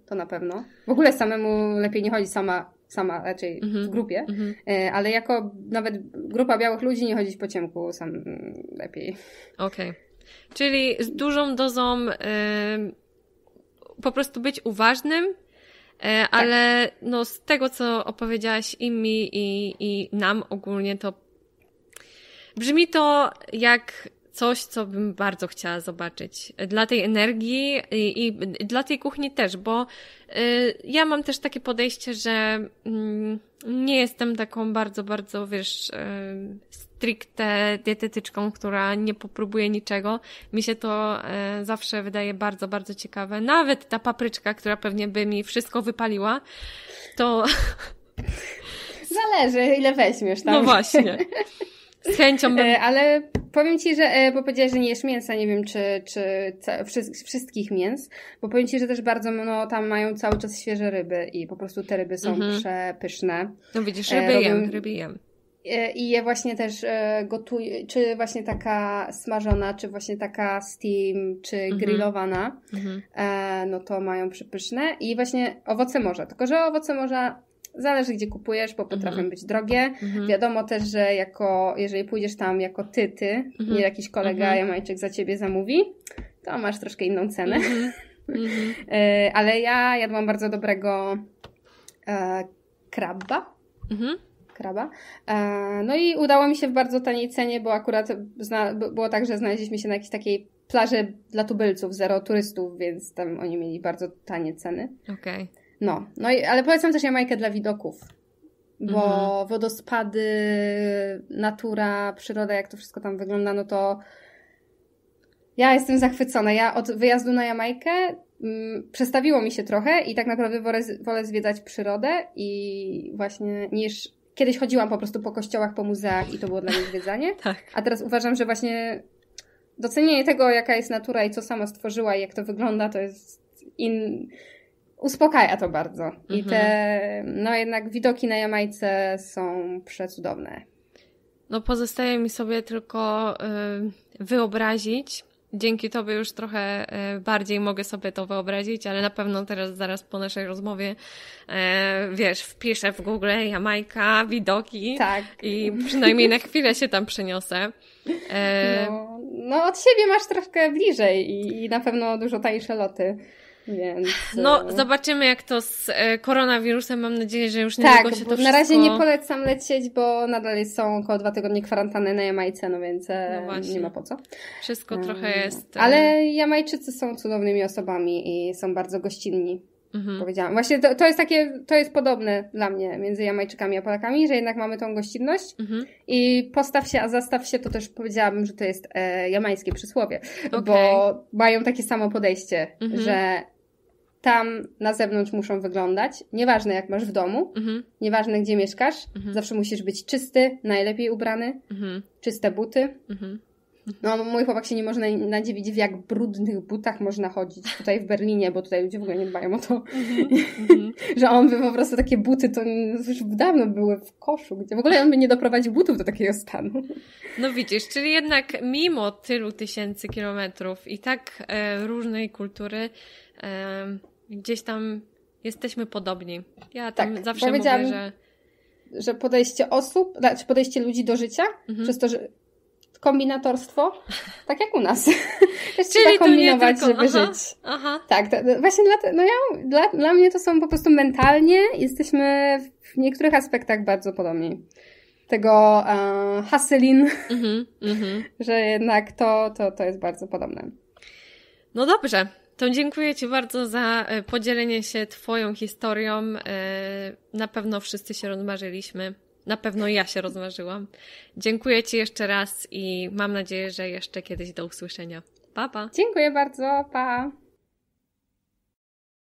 to na pewno. W ogóle samemu lepiej nie chodzić sama, sama raczej mm-hmm. w mhm. grupie, mm-hmm. ale jako nawet grupa białych ludzi nie chodzić po ciemku sam lepiej. Okej. Okay. Czyli z dużą dozą y, po prostu być uważnym, y, tak. ale no z tego, co opowiedziałaś i mi, i, i nam ogólnie, to brzmi to jak coś, co bym bardzo chciała zobaczyć. Dla tej energii i, i dla tej kuchni też, bo y, ja mam też takie podejście, że y, nie jestem taką bardzo, bardzo, wiesz, y, stricte dietetyczką, która nie popróbuje niczego. Mi się to y, zawsze wydaje bardzo, bardzo ciekawe. Nawet ta papryczka, która pewnie by mi wszystko wypaliła, to... Zależy, ile weźmiesz tam. No właśnie. [LAUGHS] Z chęcią bym... E, ale powiem Ci, że, e, bo powiedziałaś, że nie jesz mięsa, nie wiem czy, czy ca- wszystkich mięs, bo powiem Ci, że też bardzo, no tam mają cały czas świeże ryby i po prostu te ryby są mhm. przepyszne. No widzisz, e, ryby Robią... ryby jem. I je właśnie też gotuję, czy właśnie taka smażona, czy właśnie taka steam, czy mhm. grillowana, mhm. no to mają przepyszne. I właśnie owoce morza, tylko że owoce morza Zależy, gdzie kupujesz, bo potrafią mhm. być drogie. Mhm. Wiadomo też, że jako, jeżeli pójdziesz tam jako ty, ty, mhm. nie jakiś kolega Jamańczyk za ciebie zamówi, to masz troszkę inną cenę. [LAUGHS] E, ale ja jadłam bardzo dobrego e, kraba. Kraba. E, no i udało mi się w bardzo taniej cenie, bo akurat było tak, że znaleźliśmy się na jakiejś takiej plaży dla tubylców, zero turystów, więc tam oni mieli bardzo tanie ceny. Okej. Okay. No, no i, ale polecam też Jamajkę dla widoków, bo mhm. wodospady, natura, przyroda, jak to wszystko tam wygląda, no to ja jestem zachwycona. Ja od wyjazdu na Jamajkę mm, przestawiło mi się trochę i tak naprawdę wolę, wolę zwiedzać przyrodę i właśnie niż kiedyś chodziłam po prostu po kościołach, po muzeach i to było dla mnie zwiedzanie. [LAUGHS] tak. A teraz uważam, że właśnie docenienie tego, jaka jest natura i co sama stworzyła i jak to wygląda, to jest in, uspokaja to bardzo. Mhm. I te, no jednak widoki na Jamajce są przecudowne. No pozostaje mi sobie tylko y, wyobrazić, dzięki Tobie już trochę y, bardziej mogę sobie to wyobrazić, ale na pewno teraz, zaraz po naszej rozmowie, y, wiesz, wpiszę w Google Jamajka, widoki tak. i przynajmniej na chwilę się tam przeniosę. No, no od siebie masz troszkę bliżej i, i na pewno dużo tańsze loty. Więc... No, e, zobaczymy jak to z e, koronawirusem. Mam nadzieję, że już niedługo tak, się to wszystko... na razie nie polecam lecieć, bo nadal są około dwa tygodnie kwarantanny na Jamajce, no więc e, no nie ma po co. Wszystko trochę jest... Ale Jamajczycy są cudownymi osobami i są bardzo gościnni. Mhm. Powiedziałam. Właśnie to, to jest takie, to jest podobne dla mnie między Jamajczykami a Polakami, że jednak mamy tą gościnność mhm. i postaw się, a zastaw się, to też powiedziałabym, że to jest e, jamańskie przysłowie, okay. bo mają takie samo podejście, mhm. że tam na zewnątrz muszą wyglądać. Nieważne jak masz w domu, mhm. nieważne gdzie mieszkasz, mhm. zawsze musisz być czysty, najlepiej ubrany, mhm. czyste buty. Mhm. No, mój chłopak się nie może nadziwić, w jak brudnych butach można chodzić tutaj w Berlinie, bo tutaj ludzie w ogóle nie dbają o to, mhm. [LAUGHS] Mhm. że on by po prostu takie buty, to już dawno były w koszu, gdzie w ogóle on by nie doprowadził butów do takiego stanu. No widzisz, czyli jednak mimo tylu tysięcy kilometrów i tak e, różnej kultury, e, gdzieś tam jesteśmy podobni. Ja tam tak, zawsze mówię, że... że podejście osób, znaczy podejście ludzi do życia, mhm. przez to, że kombinatorstwo, [LAUGHS] tak jak u nas. [LAUGHS] Też Czyli trzeba kombinować, tylko, żeby aha, żyć. Aha. Tak, to, właśnie dla, no ja, dla, dla mnie to są po prostu mentalnie, jesteśmy w niektórych aspektach bardzo podobni. Tego e, mm -hmm, mm -hmm. że jednak to, to, to jest bardzo podobne. No dobrze, to dziękuję Ci bardzo za e, podzielenie się Twoją historią. E, na pewno wszyscy się rozmarzyliśmy. Na pewno ja się rozmarzyłam. Dziękuję Ci jeszcze raz i mam nadzieję, że jeszcze kiedyś do usłyszenia. Pa, pa. Dziękuję bardzo. Pa.